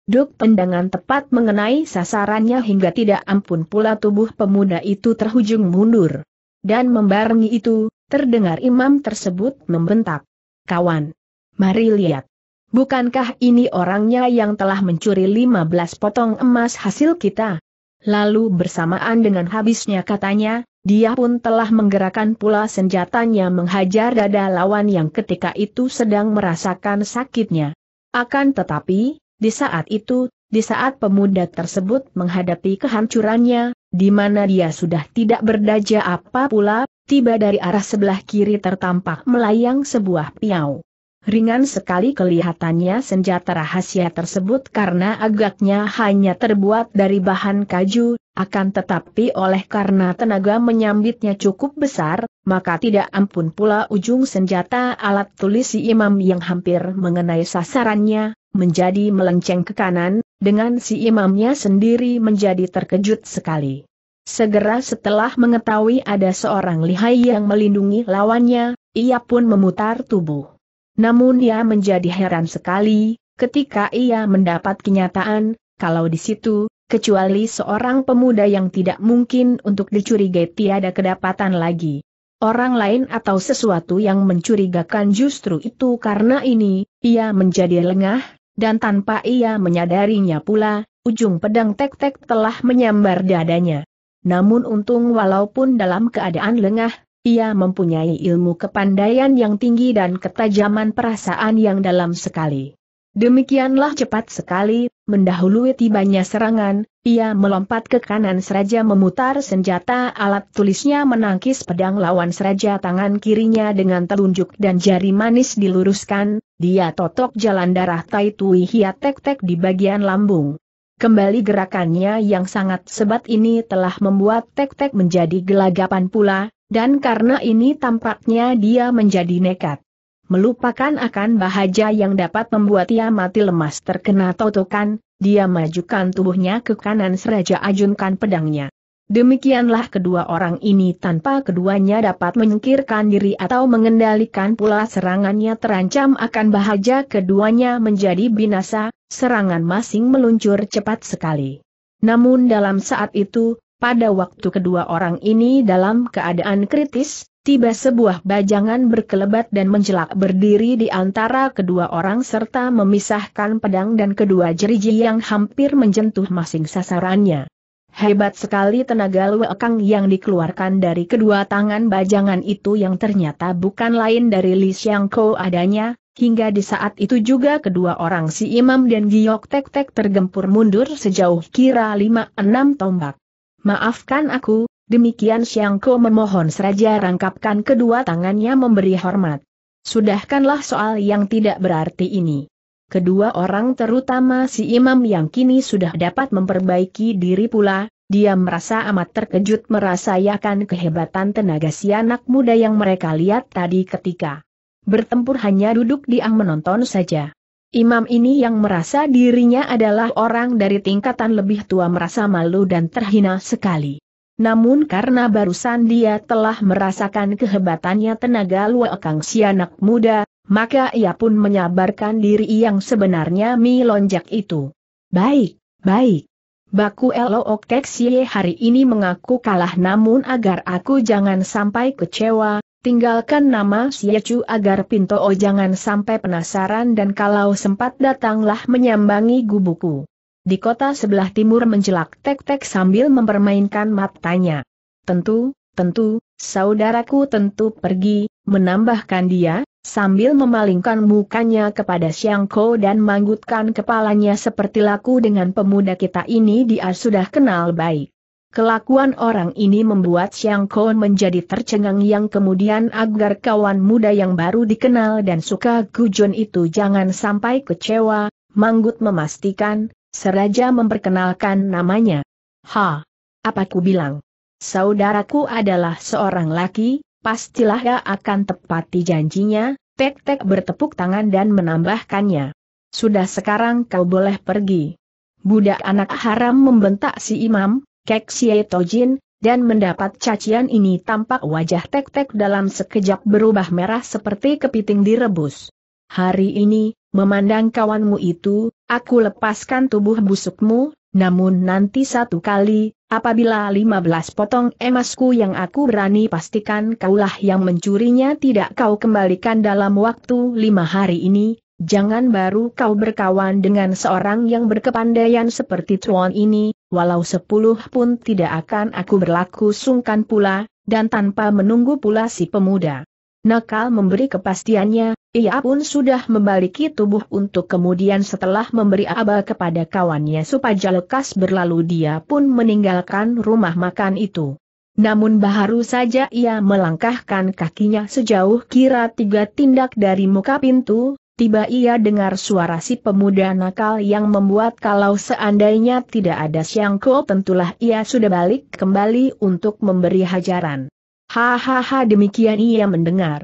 Duk pendangan tepat mengenai sasarannya hingga tidak ampun pula tubuh pemuda itu terhujung mundur. Dan membarengi itu, Terdengar imam tersebut membentak. Kawan. Mari lihat. Bukankah ini orangnya yang telah mencuri 15 potong emas hasil kita? Lalu bersamaan dengan habisnya katanya, dia pun telah menggerakkan pula senjatanya menghajar dada lawan yang ketika itu sedang merasakan sakitnya. Akan tetapi, di saat itu, di saat pemuda tersebut menghadapi kehancurannya, di mana dia sudah tidak berdaja apa pula, tiba dari arah sebelah kiri tertampak melayang sebuah piau. Ringan sekali kelihatannya senjata rahasia tersebut karena agaknya hanya terbuat dari bahan kaju. akan tetapi oleh karena tenaga menyambitnya cukup besar, maka tidak ampun pula ujung senjata alat tulis si imam yang hampir mengenai sasarannya, menjadi melenceng ke kanan, dengan si imamnya sendiri menjadi terkejut sekali. Segera setelah mengetahui ada seorang lihai yang melindungi lawannya, ia pun memutar tubuh. Namun ia menjadi heran sekali, ketika ia mendapat kenyataan, kalau di situ, kecuali seorang pemuda yang tidak mungkin untuk dicurigai tiada kedapatan lagi. Orang lain atau sesuatu yang mencurigakan justru itu karena ini, ia menjadi lengah, dan tanpa ia menyadarinya pula, ujung pedang tek-tek telah menyambar dadanya. Namun untung walaupun dalam keadaan lengah, ia mempunyai ilmu kepandaian yang tinggi dan ketajaman perasaan yang dalam sekali. Demikianlah cepat sekali, mendahului tibanya serangan, ia melompat ke kanan seraja memutar senjata alat tulisnya menangkis pedang lawan seraja tangan kirinya dengan telunjuk dan jari manis diluruskan, dia totok jalan darah Tai Tui Hia tek tek di bagian lambung. Kembali gerakannya yang sangat sebat ini telah membuat Tek-tek menjadi gelagapan pula, dan karena ini tampaknya dia menjadi nekat. Melupakan akan bahaja yang dapat membuat ia mati lemas terkena totokan, dia majukan tubuhnya ke kanan seraja ajunkan pedangnya. Demikianlah kedua orang ini tanpa keduanya dapat menyingkirkan diri atau mengendalikan pula serangannya terancam akan bahaja keduanya menjadi binasa, serangan masing meluncur cepat sekali. Namun dalam saat itu, pada waktu kedua orang ini dalam keadaan kritis, tiba sebuah bajangan berkelebat dan menjelak berdiri di antara kedua orang serta memisahkan pedang dan kedua jeriji yang hampir menjentuh masing sasarannya. Hebat sekali tenaga luekang yang dikeluarkan dari kedua tangan bajangan itu yang ternyata bukan lain dari Li Xiangko adanya, hingga di saat itu juga kedua orang si imam dan Giok Tek Tek tergempur mundur sejauh kira 5 enam tombak. Maafkan aku, Demikian Xiangko memohon seraja rangkapkan kedua tangannya memberi hormat. Sudahkanlah soal yang tidak berarti ini. Kedua orang terutama si imam yang kini sudah dapat memperbaiki diri pula, dia merasa amat terkejut merasakan kehebatan tenaga si anak muda yang mereka lihat tadi ketika bertempur hanya duduk diam menonton saja. Imam ini yang merasa dirinya adalah orang dari tingkatan lebih tua merasa malu dan terhina sekali. Namun karena barusan dia telah merasakan kehebatannya tenaga Luekang si anak muda, maka ia pun menyabarkan diri yang sebenarnya mi lonjak itu. Baik, baik. Baku Elok Teksie hari ini mengaku kalah namun agar aku jangan sampai kecewa, tinggalkan nama Siacu agar Pinto jangan sampai penasaran dan kalau sempat datanglah menyambangi gubuku di kota sebelah timur menjelak tek-tek sambil mempermainkan matanya. Tentu, tentu, saudaraku tentu pergi, menambahkan dia, sambil memalingkan mukanya kepada Siang Ko dan manggutkan kepalanya seperti laku dengan pemuda kita ini dia sudah kenal baik. Kelakuan orang ini membuat Xiang Kon menjadi tercengang yang kemudian agar kawan muda yang baru dikenal dan suka Gujun itu jangan sampai kecewa, Manggut memastikan, Seraja memperkenalkan namanya. Ha! Apa ku bilang? Saudaraku adalah seorang laki, pastilah ia akan tepati janjinya, Tek-tek bertepuk tangan dan menambahkannya. Sudah sekarang kau boleh pergi. Budak anak haram membentak si imam, Kek Tojin, dan mendapat cacian ini tampak wajah tek-tek dalam sekejap berubah merah seperti kepiting direbus. Hari ini, memandang kawanmu itu, Aku lepaskan tubuh busukmu, namun nanti satu kali, apabila 15 potong emasku yang aku berani pastikan kaulah yang mencurinya tidak kau kembalikan dalam waktu lima hari ini, jangan baru kau berkawan dengan seorang yang berkepandaian seperti Tuan ini, walau sepuluh pun tidak akan aku berlaku sungkan pula, dan tanpa menunggu pula si pemuda. Nakal memberi kepastiannya, ia pun sudah membaliki tubuh untuk kemudian setelah memberi aba kepada kawannya supaya lekas berlalu dia pun meninggalkan rumah makan itu. Namun baru saja ia melangkahkan kakinya sejauh kira tiga tindak dari muka pintu, tiba ia dengar suara si pemuda nakal yang membuat kalau seandainya tidak ada siangko tentulah ia sudah balik kembali untuk memberi hajaran. Hahaha demikian ia mendengar.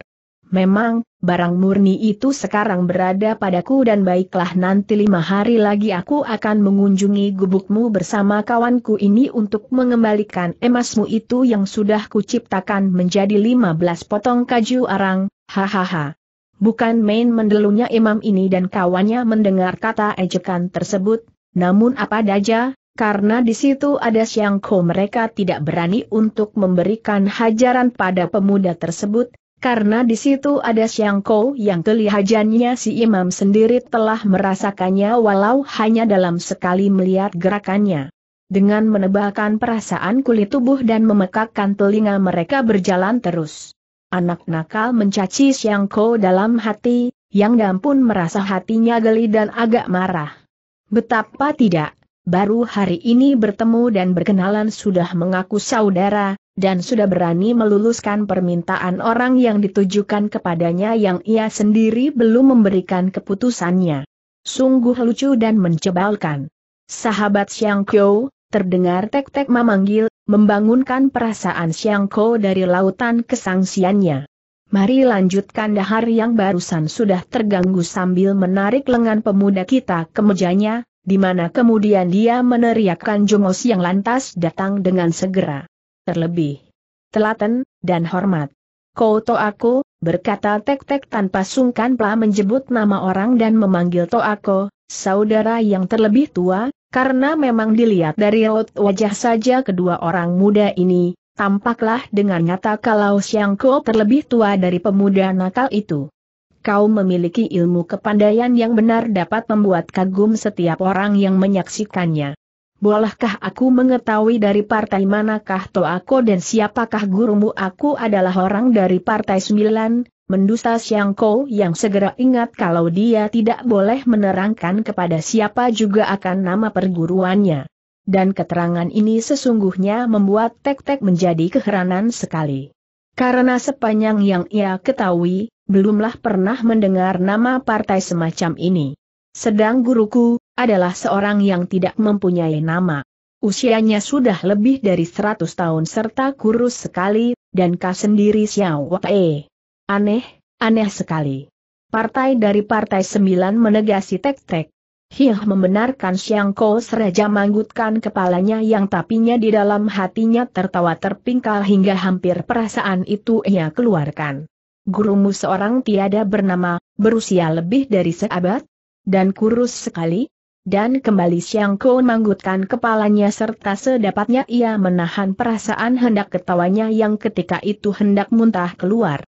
Memang, barang murni itu sekarang berada padaku dan baiklah nanti lima hari lagi aku akan mengunjungi gubukmu bersama kawanku ini untuk mengembalikan emasmu itu yang sudah kuciptakan menjadi lima belas potong kaju arang, hahaha. Bukan main mendelunya imam ini dan kawannya mendengar kata ejekan tersebut, namun apa daja, karena di situ ada siangko mereka tidak berani untuk memberikan hajaran pada pemuda tersebut, karena di situ ada Siangko Kou yang kelihajannya si imam sendiri telah merasakannya walau hanya dalam sekali melihat gerakannya. Dengan menebalkan perasaan kulit tubuh dan memekakkan telinga mereka berjalan terus. Anak nakal mencaci Siangko Kou dalam hati, yang Dam pun merasa hatinya geli dan agak marah. Betapa tidak, baru hari ini bertemu dan berkenalan sudah mengaku saudara, dan sudah berani meluluskan permintaan orang yang ditujukan kepadanya yang ia sendiri belum memberikan keputusannya. Sungguh lucu dan mencebalkan. Sahabat Xiang Kyo, terdengar tek-tek memanggil, membangunkan perasaan Xiang Kyo dari lautan kesangsiannya. Mari lanjutkan dahar yang barusan sudah terganggu sambil menarik lengan pemuda kita ke mejanya, di mana kemudian dia meneriakkan jongos yang lantas datang dengan segera terlebih telaten, dan hormat. Kau to aku, berkata tek-tek tanpa sungkan pula menjebut nama orang dan memanggil to aku, saudara yang terlebih tua, karena memang dilihat dari raut wajah saja kedua orang muda ini, tampaklah dengan nyata kalau Siang kau terlebih tua dari pemuda nakal itu. Kau memiliki ilmu kepandaian yang benar dapat membuat kagum setiap orang yang menyaksikannya. Bolehkah aku mengetahui dari partai manakah Toako dan siapakah gurumu aku adalah orang dari partai sembilan, mendusta Siang Kau yang segera ingat kalau dia tidak boleh menerangkan kepada siapa juga akan nama perguruannya. Dan keterangan ini sesungguhnya membuat Tek-Tek menjadi keheranan sekali. Karena sepanjang yang ia ketahui, belumlah pernah mendengar nama partai semacam ini. Sedang guruku, adalah seorang yang tidak mempunyai nama. Usianya sudah lebih dari seratus tahun serta kurus sekali, dan kau sendiri Xiao Wei. Aneh, aneh sekali. Partai dari Partai Sembilan menegasi tek-tek. Hih, membenarkan siang Ko seraja manggutkan kepalanya yang tapinya di dalam hatinya tertawa terpingkal hingga hampir perasaan itu ia keluarkan. Gurumu seorang tiada bernama, berusia lebih dari seabad, dan kurus sekali, dan kembali Siang Ko manggutkan kepalanya serta sedapatnya ia menahan perasaan hendak ketawanya yang ketika itu hendak muntah keluar.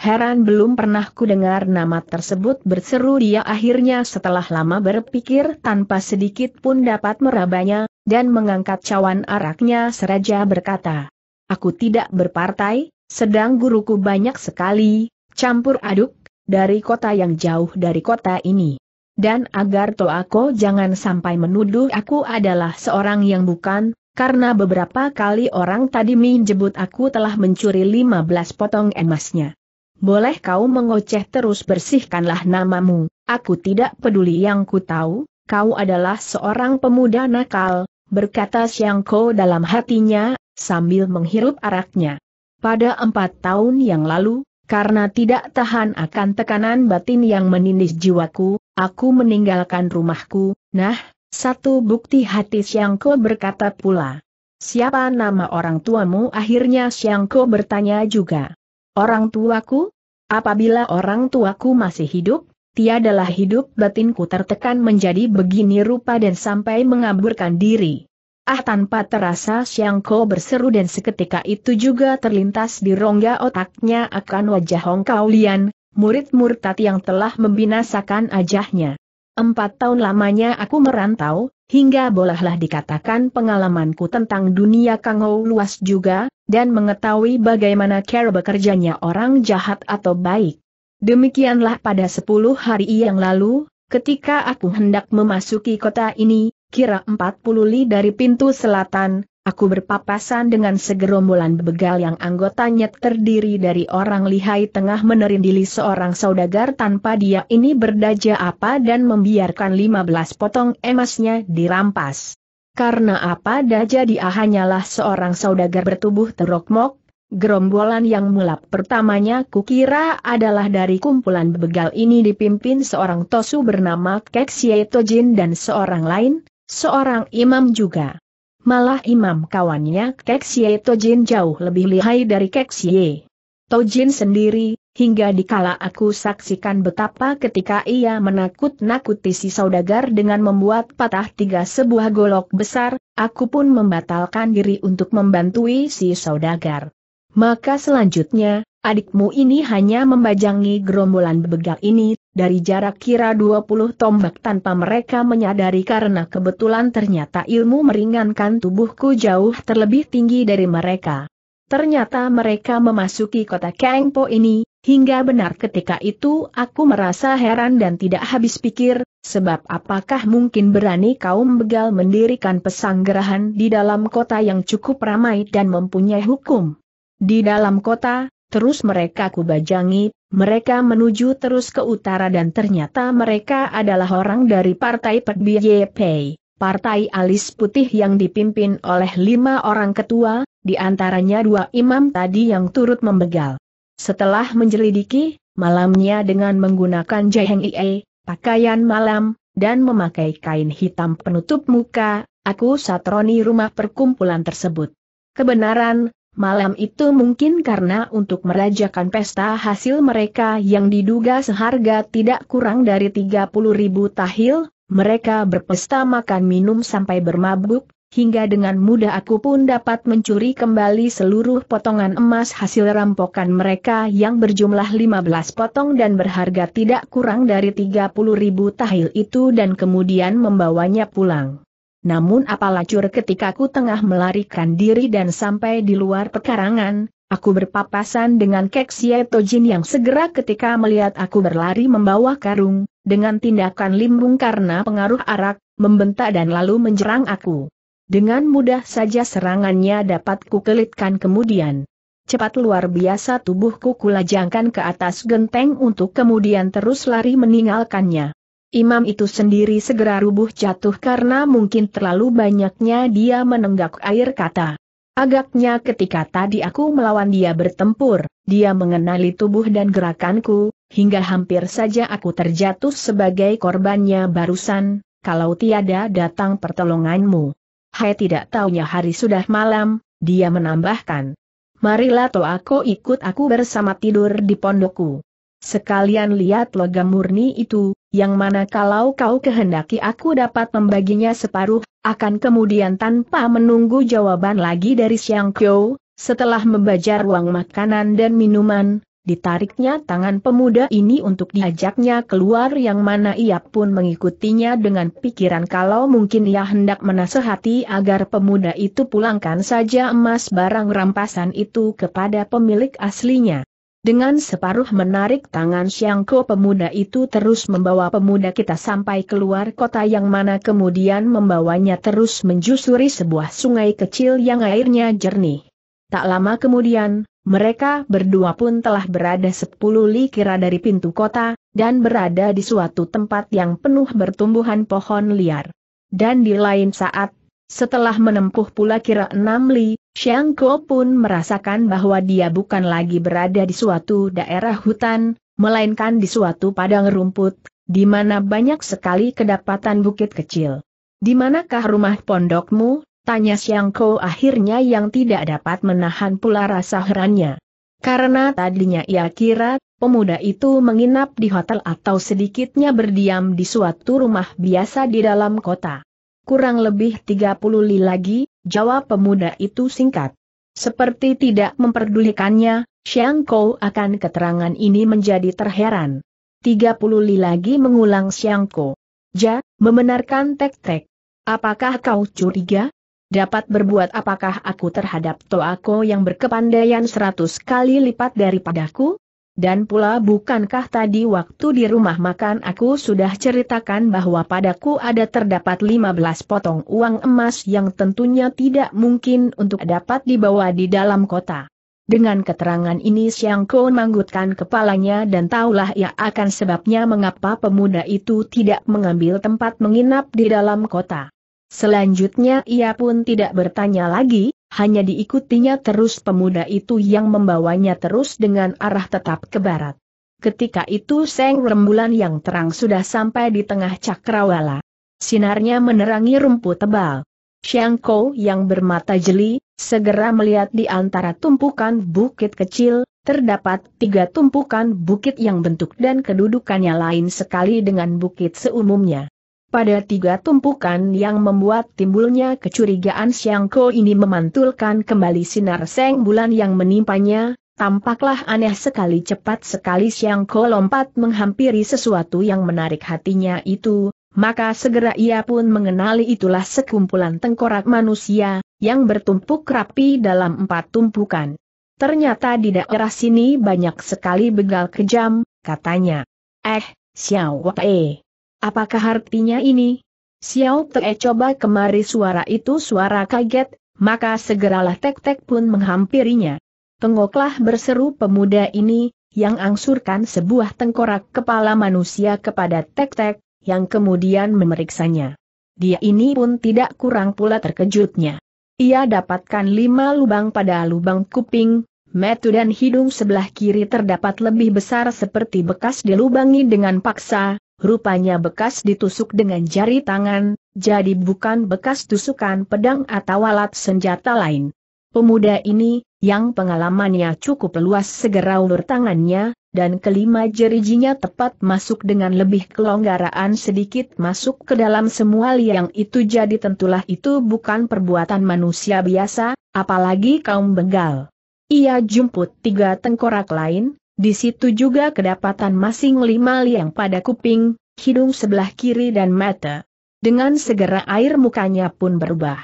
Heran belum pernah ku dengar nama tersebut berseru dia akhirnya setelah lama berpikir tanpa sedikit pun dapat merabanya, dan mengangkat cawan araknya seraja berkata, Aku tidak berpartai, sedang guruku banyak sekali, campur aduk, dari kota yang jauh dari kota ini. Dan agar Toako jangan sampai menuduh aku adalah seorang yang bukan, karena beberapa kali orang tadi menjebut aku telah mencuri 15 potong emasnya. Boleh kau mengoceh terus bersihkanlah namamu, aku tidak peduli yang ku tahu, kau adalah seorang pemuda nakal, berkata Siang Ko dalam hatinya, sambil menghirup araknya. Pada empat tahun yang lalu, karena tidak tahan akan tekanan batin yang menindis jiwaku, aku meninggalkan rumahku, nah, satu bukti hati Siangko berkata pula. Siapa nama orang tuamu? Akhirnya Siangko bertanya juga. Orang tuaku? Apabila orang tuaku masih hidup, tiadalah hidup batinku tertekan menjadi begini rupa dan sampai mengaburkan diri. Ah tanpa terasa Siang Ko berseru dan seketika itu juga terlintas di rongga otaknya akan wajah Hong Kaulian, Lian, murid murtad yang telah membinasakan ajahnya. Empat tahun lamanya aku merantau, hingga bolehlah dikatakan pengalamanku tentang dunia Kangou luas juga, dan mengetahui bagaimana cara bekerjanya orang jahat atau baik. Demikianlah pada sepuluh hari yang lalu, ketika aku hendak memasuki kota ini, kira 40 li dari pintu selatan, aku berpapasan dengan segerombolan begal yang anggotanya terdiri dari orang lihai tengah menerindili seorang saudagar tanpa dia ini berdaja apa dan membiarkan 15 potong emasnya dirampas. Karena apa daja dia hanyalah seorang saudagar bertubuh terokmok, gerombolan yang mulap pertamanya kukira adalah dari kumpulan begal ini dipimpin seorang tosu bernama Keksie Tojin dan seorang lain, Seorang imam juga. Malah imam kawannya Sye Tojin jauh lebih lihai dari Sye. Tojin sendiri, hingga dikala aku saksikan betapa ketika ia menakut-nakuti si saudagar dengan membuat patah tiga sebuah golok besar, aku pun membatalkan diri untuk membantui si saudagar. Maka selanjutnya, Adikmu ini hanya membajangi gerombolan bebegak ini, dari jarak kira 20 tombak tanpa mereka menyadari karena kebetulan ternyata ilmu meringankan tubuhku jauh terlebih tinggi dari mereka. Ternyata mereka memasuki kota Kengpo ini, hingga benar ketika itu aku merasa heran dan tidak habis pikir, sebab apakah mungkin berani kaum begal mendirikan pesanggerahan di dalam kota yang cukup ramai dan mempunyai hukum. Di dalam kota, Terus mereka kubajangi, mereka menuju terus ke utara dan ternyata mereka adalah orang dari Partai PBYP, Partai Alis Putih yang dipimpin oleh lima orang ketua, di antaranya dua imam tadi yang turut membegal. Setelah menjelidiki, malamnya dengan menggunakan jaheng ie, pakaian malam, dan memakai kain hitam penutup muka, aku satroni rumah perkumpulan tersebut. Kebenaran, Malam itu mungkin karena untuk merajakan pesta hasil mereka yang diduga seharga tidak kurang dari 30 ribu tahil, mereka berpesta makan minum sampai bermabuk, hingga dengan mudah aku pun dapat mencuri kembali seluruh potongan emas hasil rampokan mereka yang berjumlah 15 potong dan berharga tidak kurang dari 30 ribu tahil itu dan kemudian membawanya pulang. Namun apalah cur ketika aku tengah melarikan diri dan sampai di luar pekarangan, aku berpapasan dengan Keksie Tojin yang segera ketika melihat aku berlari membawa karung, dengan tindakan limbung karena pengaruh arak, membentak dan lalu menyerang aku. Dengan mudah saja serangannya dapat kukelitkan kemudian. Cepat luar biasa tubuhku kulajangkan ke atas genteng untuk kemudian terus lari meninggalkannya. Imam itu sendiri segera rubuh jatuh karena mungkin terlalu banyaknya dia menenggak air kata. Agaknya ketika tadi aku melawan dia bertempur, dia mengenali tubuh dan gerakanku, hingga hampir saja aku terjatuh sebagai korbannya barusan, kalau tiada datang pertolonganmu. Hai tidak taunya hari sudah malam, dia menambahkan. Marilah toh aku ikut aku bersama tidur di pondokku. Sekalian lihat logam murni itu, yang mana kalau kau kehendaki aku dapat membaginya separuh, akan kemudian tanpa menunggu jawaban lagi dari Siang Kyo, setelah membajar uang makanan dan minuman, ditariknya tangan pemuda ini untuk diajaknya keluar yang mana ia pun mengikutinya dengan pikiran kalau mungkin ia hendak menasehati agar pemuda itu pulangkan saja emas barang rampasan itu kepada pemilik aslinya. Dengan separuh menarik tangan Xiangko pemuda itu terus membawa pemuda kita sampai keluar kota yang mana kemudian membawanya terus menjusuri sebuah sungai kecil yang airnya jernih. Tak lama kemudian, mereka berdua pun telah berada sepuluh li kira dari pintu kota, dan berada di suatu tempat yang penuh bertumbuhan pohon liar. Dan di lain saat, setelah menempuh pula kira enam li, Xiang Kuo pun merasakan bahwa dia bukan lagi berada di suatu daerah hutan, melainkan di suatu padang rumput, di mana banyak sekali kedapatan bukit kecil. Di manakah rumah pondokmu? Tanya Xiang Kuo akhirnya yang tidak dapat menahan pula rasa herannya. Karena tadinya ia kira, pemuda itu menginap di hotel atau sedikitnya berdiam di suatu rumah biasa di dalam kota. Kurang lebih 30 li lagi, jawab pemuda itu singkat. Seperti tidak memperdulikannya, Xiang Kou akan keterangan ini menjadi terheran. 30 li lagi mengulang Xiang Kou. Ja, membenarkan tek-tek. Apakah kau curiga? Dapat berbuat apakah aku terhadap Toako yang berkepandaian seratus kali lipat daripadaku? Dan pula bukankah tadi waktu di rumah makan aku sudah ceritakan bahwa padaku ada terdapat 15 potong uang emas yang tentunya tidak mungkin untuk dapat dibawa di dalam kota. Dengan keterangan ini Siang Ko manggutkan kepalanya dan taulah ia akan sebabnya mengapa pemuda itu tidak mengambil tempat menginap di dalam kota. Selanjutnya ia pun tidak bertanya lagi, hanya diikutinya terus pemuda itu yang membawanya terus dengan arah tetap ke barat. Ketika itu seng rembulan yang terang sudah sampai di tengah cakrawala. Sinarnya menerangi rumput tebal. Xiangko yang bermata jeli, segera melihat di antara tumpukan bukit kecil, terdapat tiga tumpukan bukit yang bentuk dan kedudukannya lain sekali dengan bukit seumumnya. Pada tiga tumpukan yang membuat timbulnya kecurigaan Siang Ko ini memantulkan kembali sinar seng bulan yang menimpanya, tampaklah aneh sekali cepat sekali Siang Ko lompat menghampiri sesuatu yang menarik hatinya itu, maka segera ia pun mengenali itulah sekumpulan tengkorak manusia, yang bertumpuk rapi dalam empat tumpukan. Ternyata di daerah sini banyak sekali begal kejam, katanya. Eh, Xiao Wei. Apakah artinya ini? Xiao Te coba kemari suara itu suara kaget, maka segeralah tek-tek pun menghampirinya. Tengoklah berseru pemuda ini, yang angsurkan sebuah tengkorak kepala manusia kepada tek-tek, yang kemudian memeriksanya. Dia ini pun tidak kurang pula terkejutnya. Ia dapatkan lima lubang pada lubang kuping, metu dan hidung sebelah kiri terdapat lebih besar seperti bekas dilubangi dengan paksa, rupanya bekas ditusuk dengan jari tangan, jadi bukan bekas tusukan pedang atau alat senjata lain. Pemuda ini, yang pengalamannya cukup luas segera ulur tangannya, dan kelima jerijinya tepat masuk dengan lebih kelonggaraan sedikit masuk ke dalam semua liang itu jadi tentulah itu bukan perbuatan manusia biasa, apalagi kaum Bengal. Ia jumput tiga tengkorak lain, di situ juga kedapatan masing lima liang pada kuping, hidung sebelah kiri dan mata. Dengan segera air mukanya pun berubah.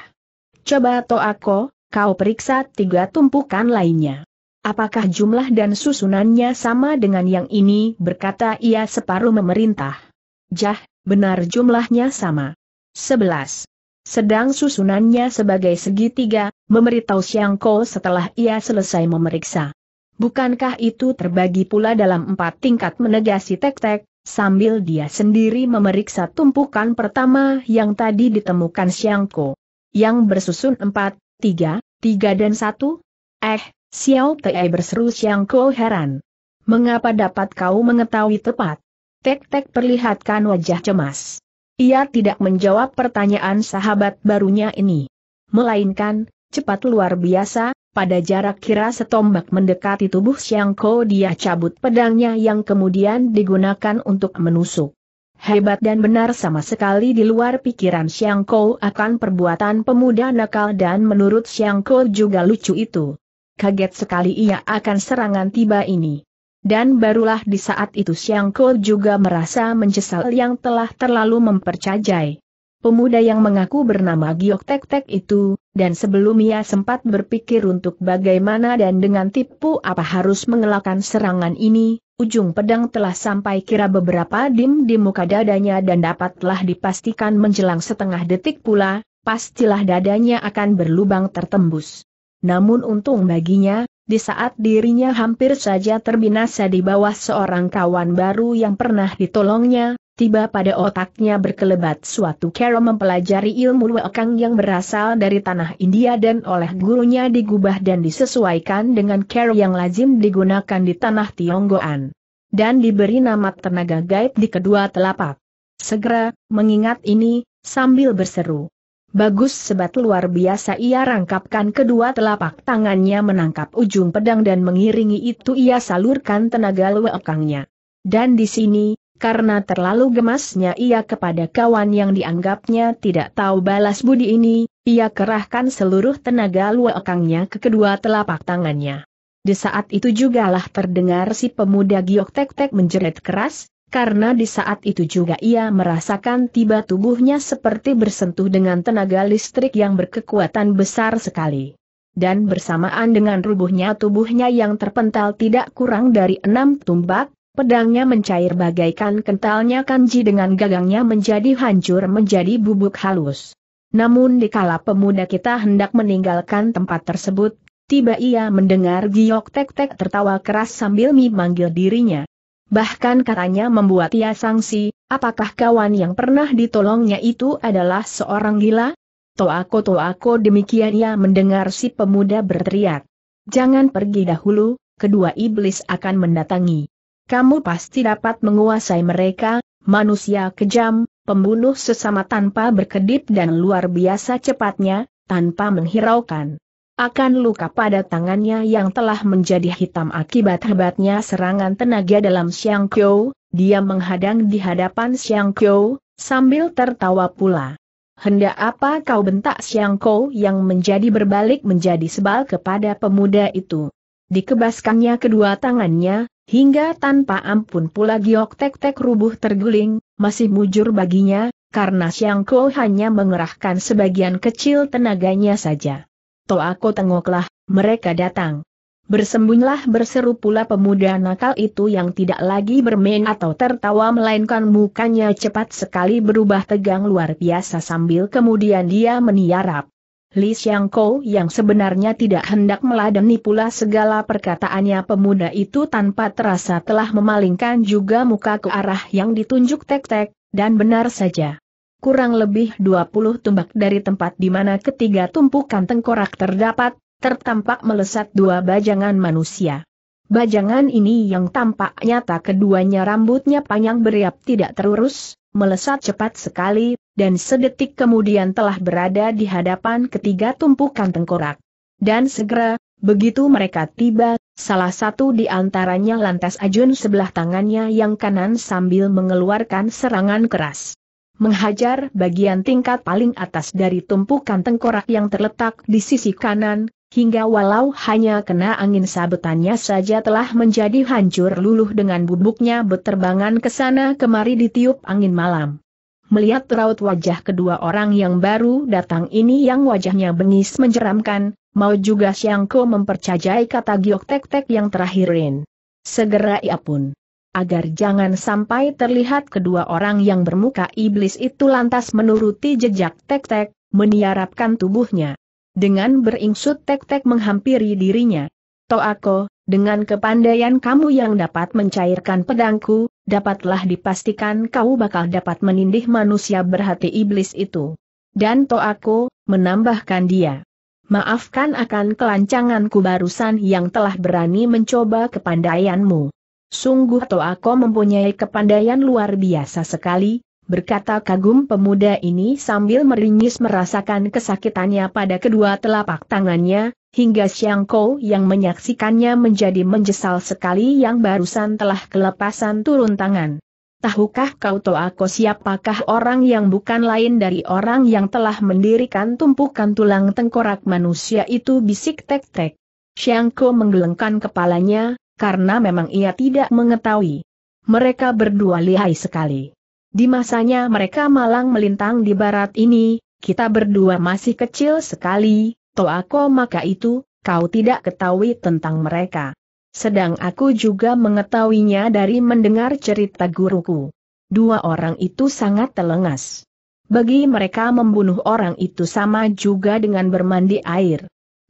Coba Toako, kau periksa tiga tumpukan lainnya. Apakah jumlah dan susunannya sama dengan yang ini berkata ia separuh memerintah. Jah, benar jumlahnya sama. 11. Sedang susunannya sebagai segitiga, memberitahu Siangko setelah ia selesai memeriksa. Bukankah itu terbagi pula dalam empat tingkat menegasi tek-tek, sambil dia sendiri memeriksa tumpukan pertama yang tadi ditemukan Siangko. Yang bersusun empat, tiga, tiga dan satu? Eh, Xiao Tei berseru Siangko heran. Mengapa dapat kau mengetahui tepat? Tek-tek perlihatkan wajah cemas. Ia tidak menjawab pertanyaan sahabat barunya ini. Melainkan, cepat luar biasa, pada jarak kira setombak mendekati tubuh Siang Ko dia cabut pedangnya yang kemudian digunakan untuk menusuk. Hebat dan benar sama sekali di luar pikiran Xiang Ko akan perbuatan pemuda nakal dan menurut Xiang Ko juga lucu itu. Kaget sekali ia akan serangan tiba ini. Dan barulah di saat itu Xiang Ko juga merasa menyesal yang telah terlalu mempercayai pemuda yang mengaku bernama Giok Tek Tek itu, dan sebelum ia sempat berpikir untuk bagaimana dan dengan tipu apa harus mengelakkan serangan ini, ujung pedang telah sampai kira beberapa dim di muka dadanya dan dapatlah dipastikan menjelang setengah detik pula, pastilah dadanya akan berlubang tertembus. Namun untung baginya, di saat dirinya hampir saja terbinasa di bawah seorang kawan baru yang pernah ditolongnya, tiba pada otaknya berkelebat suatu cara mempelajari ilmu wekang yang berasal dari tanah India dan oleh gurunya digubah dan disesuaikan dengan cara yang lazim digunakan di tanah Tionggoan. Dan diberi nama tenaga gaib di kedua telapak. Segera, mengingat ini, sambil berseru. Bagus sebat luar biasa ia rangkapkan kedua telapak tangannya menangkap ujung pedang dan mengiringi itu ia salurkan tenaga lewekangnya. Dan di sini, karena terlalu gemasnya ia kepada kawan yang dianggapnya tidak tahu balas budi ini, ia kerahkan seluruh tenaga luakangnya ke kedua telapak tangannya. Di saat itu juga jugalah terdengar si pemuda giok tek-tek menjerit keras, karena di saat itu juga ia merasakan tiba tubuhnya seperti bersentuh dengan tenaga listrik yang berkekuatan besar sekali. Dan bersamaan dengan rubuhnya tubuhnya yang terpental tidak kurang dari enam tumbak, Pedangnya mencair bagaikan kentalnya kanji dengan gagangnya menjadi hancur menjadi bubuk halus. Namun dikala pemuda kita hendak meninggalkan tempat tersebut, tiba ia mendengar Giok Tek Tek tertawa keras sambil memanggil dirinya. Bahkan katanya membuat ia sangsi, apakah kawan yang pernah ditolongnya itu adalah seorang gila? Toako toako demikian ia mendengar si pemuda berteriak. Jangan pergi dahulu, kedua iblis akan mendatangi kamu pasti dapat menguasai mereka, manusia kejam, pembunuh sesama tanpa berkedip dan luar biasa cepatnya, tanpa menghiraukan. Akan luka pada tangannya yang telah menjadi hitam akibat hebatnya serangan tenaga dalam Xiang Kyo, dia menghadang di hadapan Xiang Kyo, sambil tertawa pula. Hendak apa kau bentak Xiang Kyo yang menjadi berbalik menjadi sebal kepada pemuda itu. Dikebaskannya kedua tangannya, Hingga tanpa ampun pula Giok Tek Tek rubuh terguling, masih mujur baginya, karena Siang Ko hanya mengerahkan sebagian kecil tenaganya saja. Toako tengoklah, mereka datang. Bersembunyilah berseru pula pemuda nakal itu yang tidak lagi bermain atau tertawa melainkan mukanya cepat sekali berubah tegang luar biasa sambil kemudian dia meniarap. Li Xiang Kou yang sebenarnya tidak hendak meladeni pula segala perkataannya pemuda itu tanpa terasa telah memalingkan juga muka ke arah yang ditunjuk tek-tek, dan benar saja. Kurang lebih 20 tumbak dari tempat di mana ketiga tumpukan tengkorak terdapat, tertampak melesat dua bajangan manusia. Bajangan ini yang tampak nyata keduanya rambutnya panjang beriap tidak terurus, melesat cepat sekali, dan sedetik kemudian telah berada di hadapan ketiga tumpukan tengkorak. Dan segera, begitu mereka tiba, salah satu di antaranya lantas ajun sebelah tangannya yang kanan sambil mengeluarkan serangan keras. Menghajar bagian tingkat paling atas dari tumpukan tengkorak yang terletak di sisi kanan, Hingga walau hanya kena angin sabetannya saja telah menjadi hancur luluh dengan bubuknya beterbangan ke sana kemari ditiup angin malam. Melihat raut wajah kedua orang yang baru datang ini yang wajahnya bengis menjeramkan, mau juga Siangko mempercayai kata Giok Tek Tek yang terakhirin. Segera ia pun agar jangan sampai terlihat kedua orang yang bermuka iblis itu lantas menuruti jejak tek-tek, meniarapkan tubuhnya dengan beringsut tek-tek menghampiri dirinya. Toako, dengan kepandaian kamu yang dapat mencairkan pedangku, dapatlah dipastikan kau bakal dapat menindih manusia berhati iblis itu. Dan Toako, menambahkan dia. Maafkan akan kelancanganku barusan yang telah berani mencoba kepandaianmu. Sungguh Toako mempunyai kepandaian luar biasa sekali, berkata kagum pemuda ini sambil meringis merasakan kesakitannya pada kedua telapak tangannya, hingga Xiang Kou yang menyaksikannya menjadi menjesal sekali yang barusan telah kelepasan turun tangan. Tahukah kau aku siapakah orang yang bukan lain dari orang yang telah mendirikan tumpukan tulang tengkorak manusia itu bisik tek-tek. Xiang Kou menggelengkan kepalanya, karena memang ia tidak mengetahui. Mereka berdua lihai sekali. Di masanya mereka malang melintang di barat ini, kita berdua masih kecil sekali, toako maka itu, kau tidak ketahui tentang mereka. Sedang aku juga mengetahuinya dari mendengar cerita guruku. Dua orang itu sangat telengas. Bagi mereka membunuh orang itu sama juga dengan bermandi air.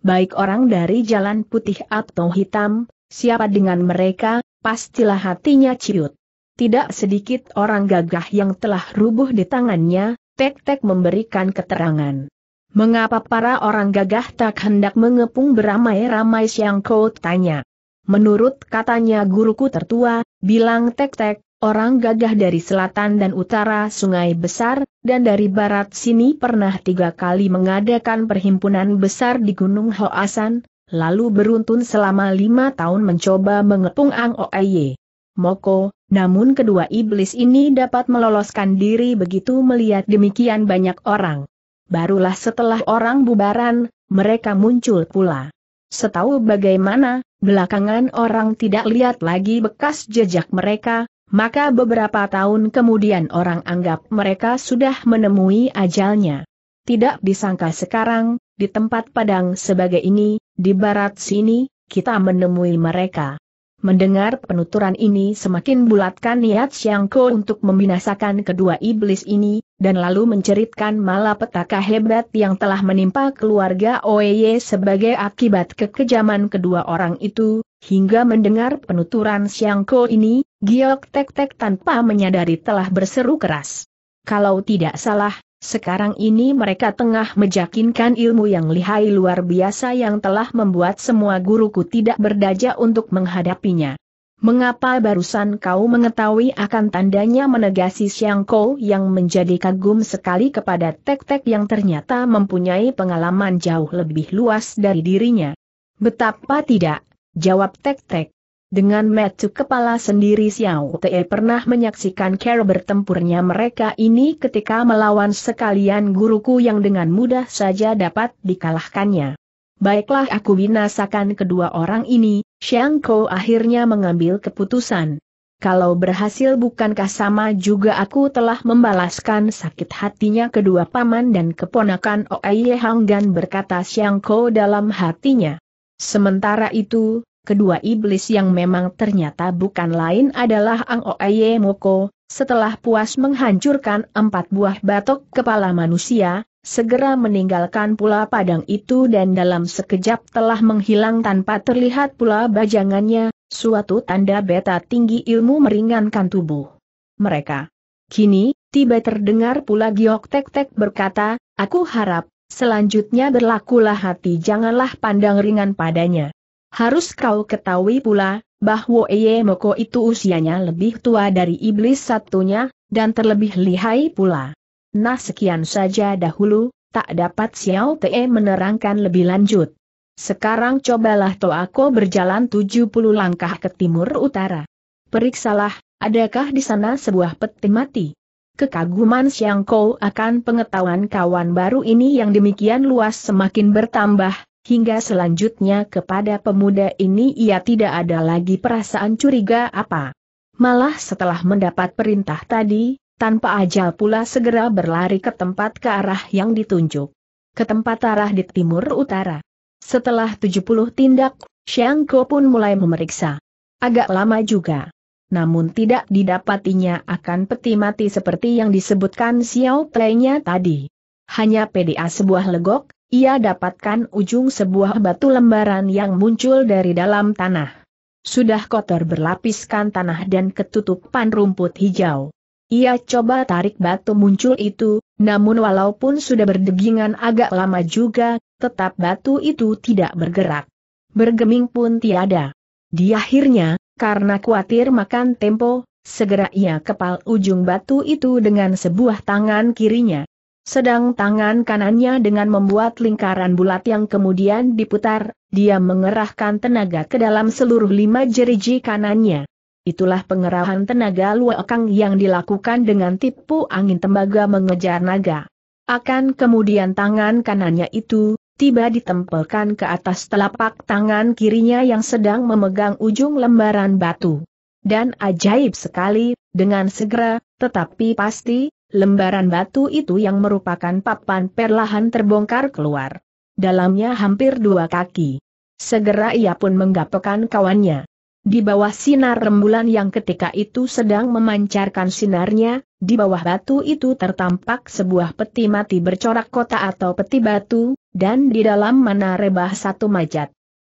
Baik orang dari jalan putih atau hitam, siapa dengan mereka, pastilah hatinya ciut. Tidak sedikit orang gagah yang telah rubuh di tangannya, Tek-Tek memberikan keterangan. Mengapa para orang gagah tak hendak mengepung beramai-ramai siang kau tanya? Menurut katanya guruku tertua, bilang Tek-Tek, orang gagah dari selatan dan utara sungai besar, dan dari barat sini pernah tiga kali mengadakan perhimpunan besar di Gunung Hoasan, lalu beruntun selama lima tahun mencoba mengepung Ang Oye. Moko, namun kedua iblis ini dapat meloloskan diri begitu melihat demikian banyak orang. Barulah setelah orang bubaran, mereka muncul pula. Setahu bagaimana, belakangan orang tidak lihat lagi bekas jejak mereka, maka beberapa tahun kemudian orang anggap mereka sudah menemui ajalnya. Tidak disangka sekarang, di tempat padang sebagai ini, di barat sini, kita menemui mereka. Mendengar penuturan ini semakin bulatkan niat Xiangko untuk membinasakan kedua iblis ini, dan lalu menceritkan malapetaka hebat yang telah menimpa keluarga Oeye sebagai akibat kekejaman kedua orang itu, hingga mendengar penuturan Xiangko ini, Giok Tek Tek tanpa menyadari telah berseru keras. Kalau tidak salah, sekarang ini mereka tengah meyakinkan ilmu yang lihai luar biasa yang telah membuat semua guruku tidak berdaya untuk menghadapinya. Mengapa barusan kau mengetahui akan tandanya menegasi Xiang Kou yang menjadi kagum sekali kepada tek-tek yang ternyata mempunyai pengalaman jauh lebih luas dari dirinya? Betapa tidak, jawab tek-tek. Dengan metu kepala sendiri Xiao Te pernah menyaksikan cara bertempurnya mereka ini ketika melawan sekalian guruku yang dengan mudah saja dapat dikalahkannya. Baiklah aku binasakan kedua orang ini, Xiang Ko akhirnya mengambil keputusan. Kalau berhasil bukankah sama juga aku telah membalaskan sakit hatinya kedua paman dan keponakan Oeye Hanggan berkata Xiang Ko dalam hatinya. Sementara itu, kedua iblis yang memang ternyata bukan lain adalah Ang Oye Moko, setelah puas menghancurkan empat buah batok kepala manusia, segera meninggalkan pula padang itu dan dalam sekejap telah menghilang tanpa terlihat pula bajangannya, suatu tanda beta tinggi ilmu meringankan tubuh. Mereka. Kini, tiba terdengar pula Giok Tek Tek berkata, aku harap, selanjutnya berlakulah hati janganlah pandang ringan padanya. Harus kau ketahui pula, bahwa Eye Moko itu usianya lebih tua dari iblis satunya, dan terlebih lihai pula. Nah sekian saja dahulu, tak dapat Xiao Te menerangkan lebih lanjut. Sekarang cobalah aku berjalan 70 langkah ke timur utara. Periksalah, adakah di sana sebuah peti mati? Kekaguman Xiang Kou akan pengetahuan kawan baru ini yang demikian luas semakin bertambah, Hingga selanjutnya kepada pemuda ini ia tidak ada lagi perasaan curiga apa. Malah setelah mendapat perintah tadi, tanpa ajal pula segera berlari ke tempat ke arah yang ditunjuk. Ke tempat arah di timur utara. Setelah 70 tindak, Xiang pun mulai memeriksa. Agak lama juga. Namun tidak didapatinya akan peti mati seperti yang disebutkan Xiao nya tadi. Hanya PDA sebuah legok, ia dapatkan ujung sebuah batu lembaran yang muncul dari dalam tanah. Sudah kotor berlapiskan tanah dan ketutupan rumput hijau. Ia coba tarik batu muncul itu, namun walaupun sudah berdegingan agak lama juga, tetap batu itu tidak bergerak. Bergeming pun tiada. Di akhirnya, karena khawatir makan tempo, segera ia kepal ujung batu itu dengan sebuah tangan kirinya. Sedang tangan kanannya dengan membuat lingkaran bulat yang kemudian diputar, dia mengerahkan tenaga ke dalam seluruh lima jeriji kanannya. Itulah pengerahan tenaga luakang yang dilakukan dengan tipu angin tembaga mengejar naga. Akan kemudian tangan kanannya itu, tiba ditempelkan ke atas telapak tangan kirinya yang sedang memegang ujung lembaran batu. Dan ajaib sekali, dengan segera, tetapi pasti, Lembaran batu itu yang merupakan papan perlahan terbongkar keluar. Dalamnya hampir dua kaki. Segera ia pun menggapakan kawannya. Di bawah sinar rembulan yang ketika itu sedang memancarkan sinarnya, di bawah batu itu tertampak sebuah peti mati bercorak kota atau peti batu, dan di dalam mana rebah satu majat.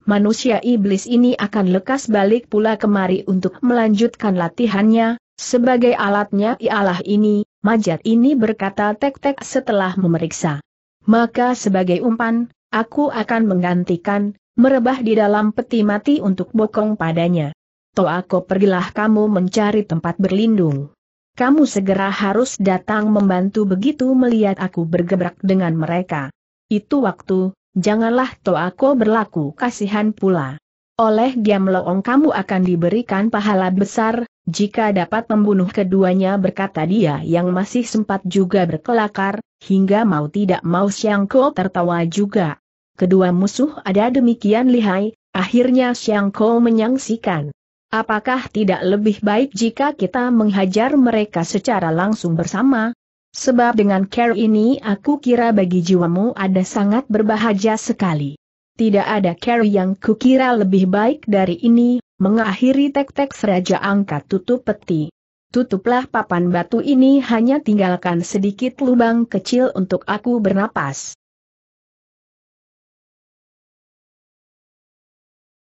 Manusia iblis ini akan lekas balik pula kemari untuk melanjutkan latihannya, sebagai alatnya ialah ini, majat ini berkata tek-tek setelah memeriksa. Maka sebagai umpan, aku akan menggantikan, merebah di dalam peti mati untuk bokong padanya. aku pergilah kamu mencari tempat berlindung. Kamu segera harus datang membantu begitu melihat aku bergebrak dengan mereka. Itu waktu, janganlah aku berlaku kasihan pula. Oleh Giam Loong kamu akan diberikan pahala besar, jika dapat membunuh keduanya berkata dia yang masih sempat juga berkelakar, hingga mau tidak mau Xiang Ko tertawa juga. Kedua musuh ada demikian lihai, akhirnya Xiang Ko menyangsikan. Apakah tidak lebih baik jika kita menghajar mereka secara langsung bersama? Sebab dengan care ini aku kira bagi jiwamu ada sangat berbahagia sekali. Tidak ada care yang kukira lebih baik dari ini, mengakhiri tek-tek seraja angkat tutup peti. Tutuplah papan batu ini hanya tinggalkan sedikit lubang kecil untuk aku bernapas.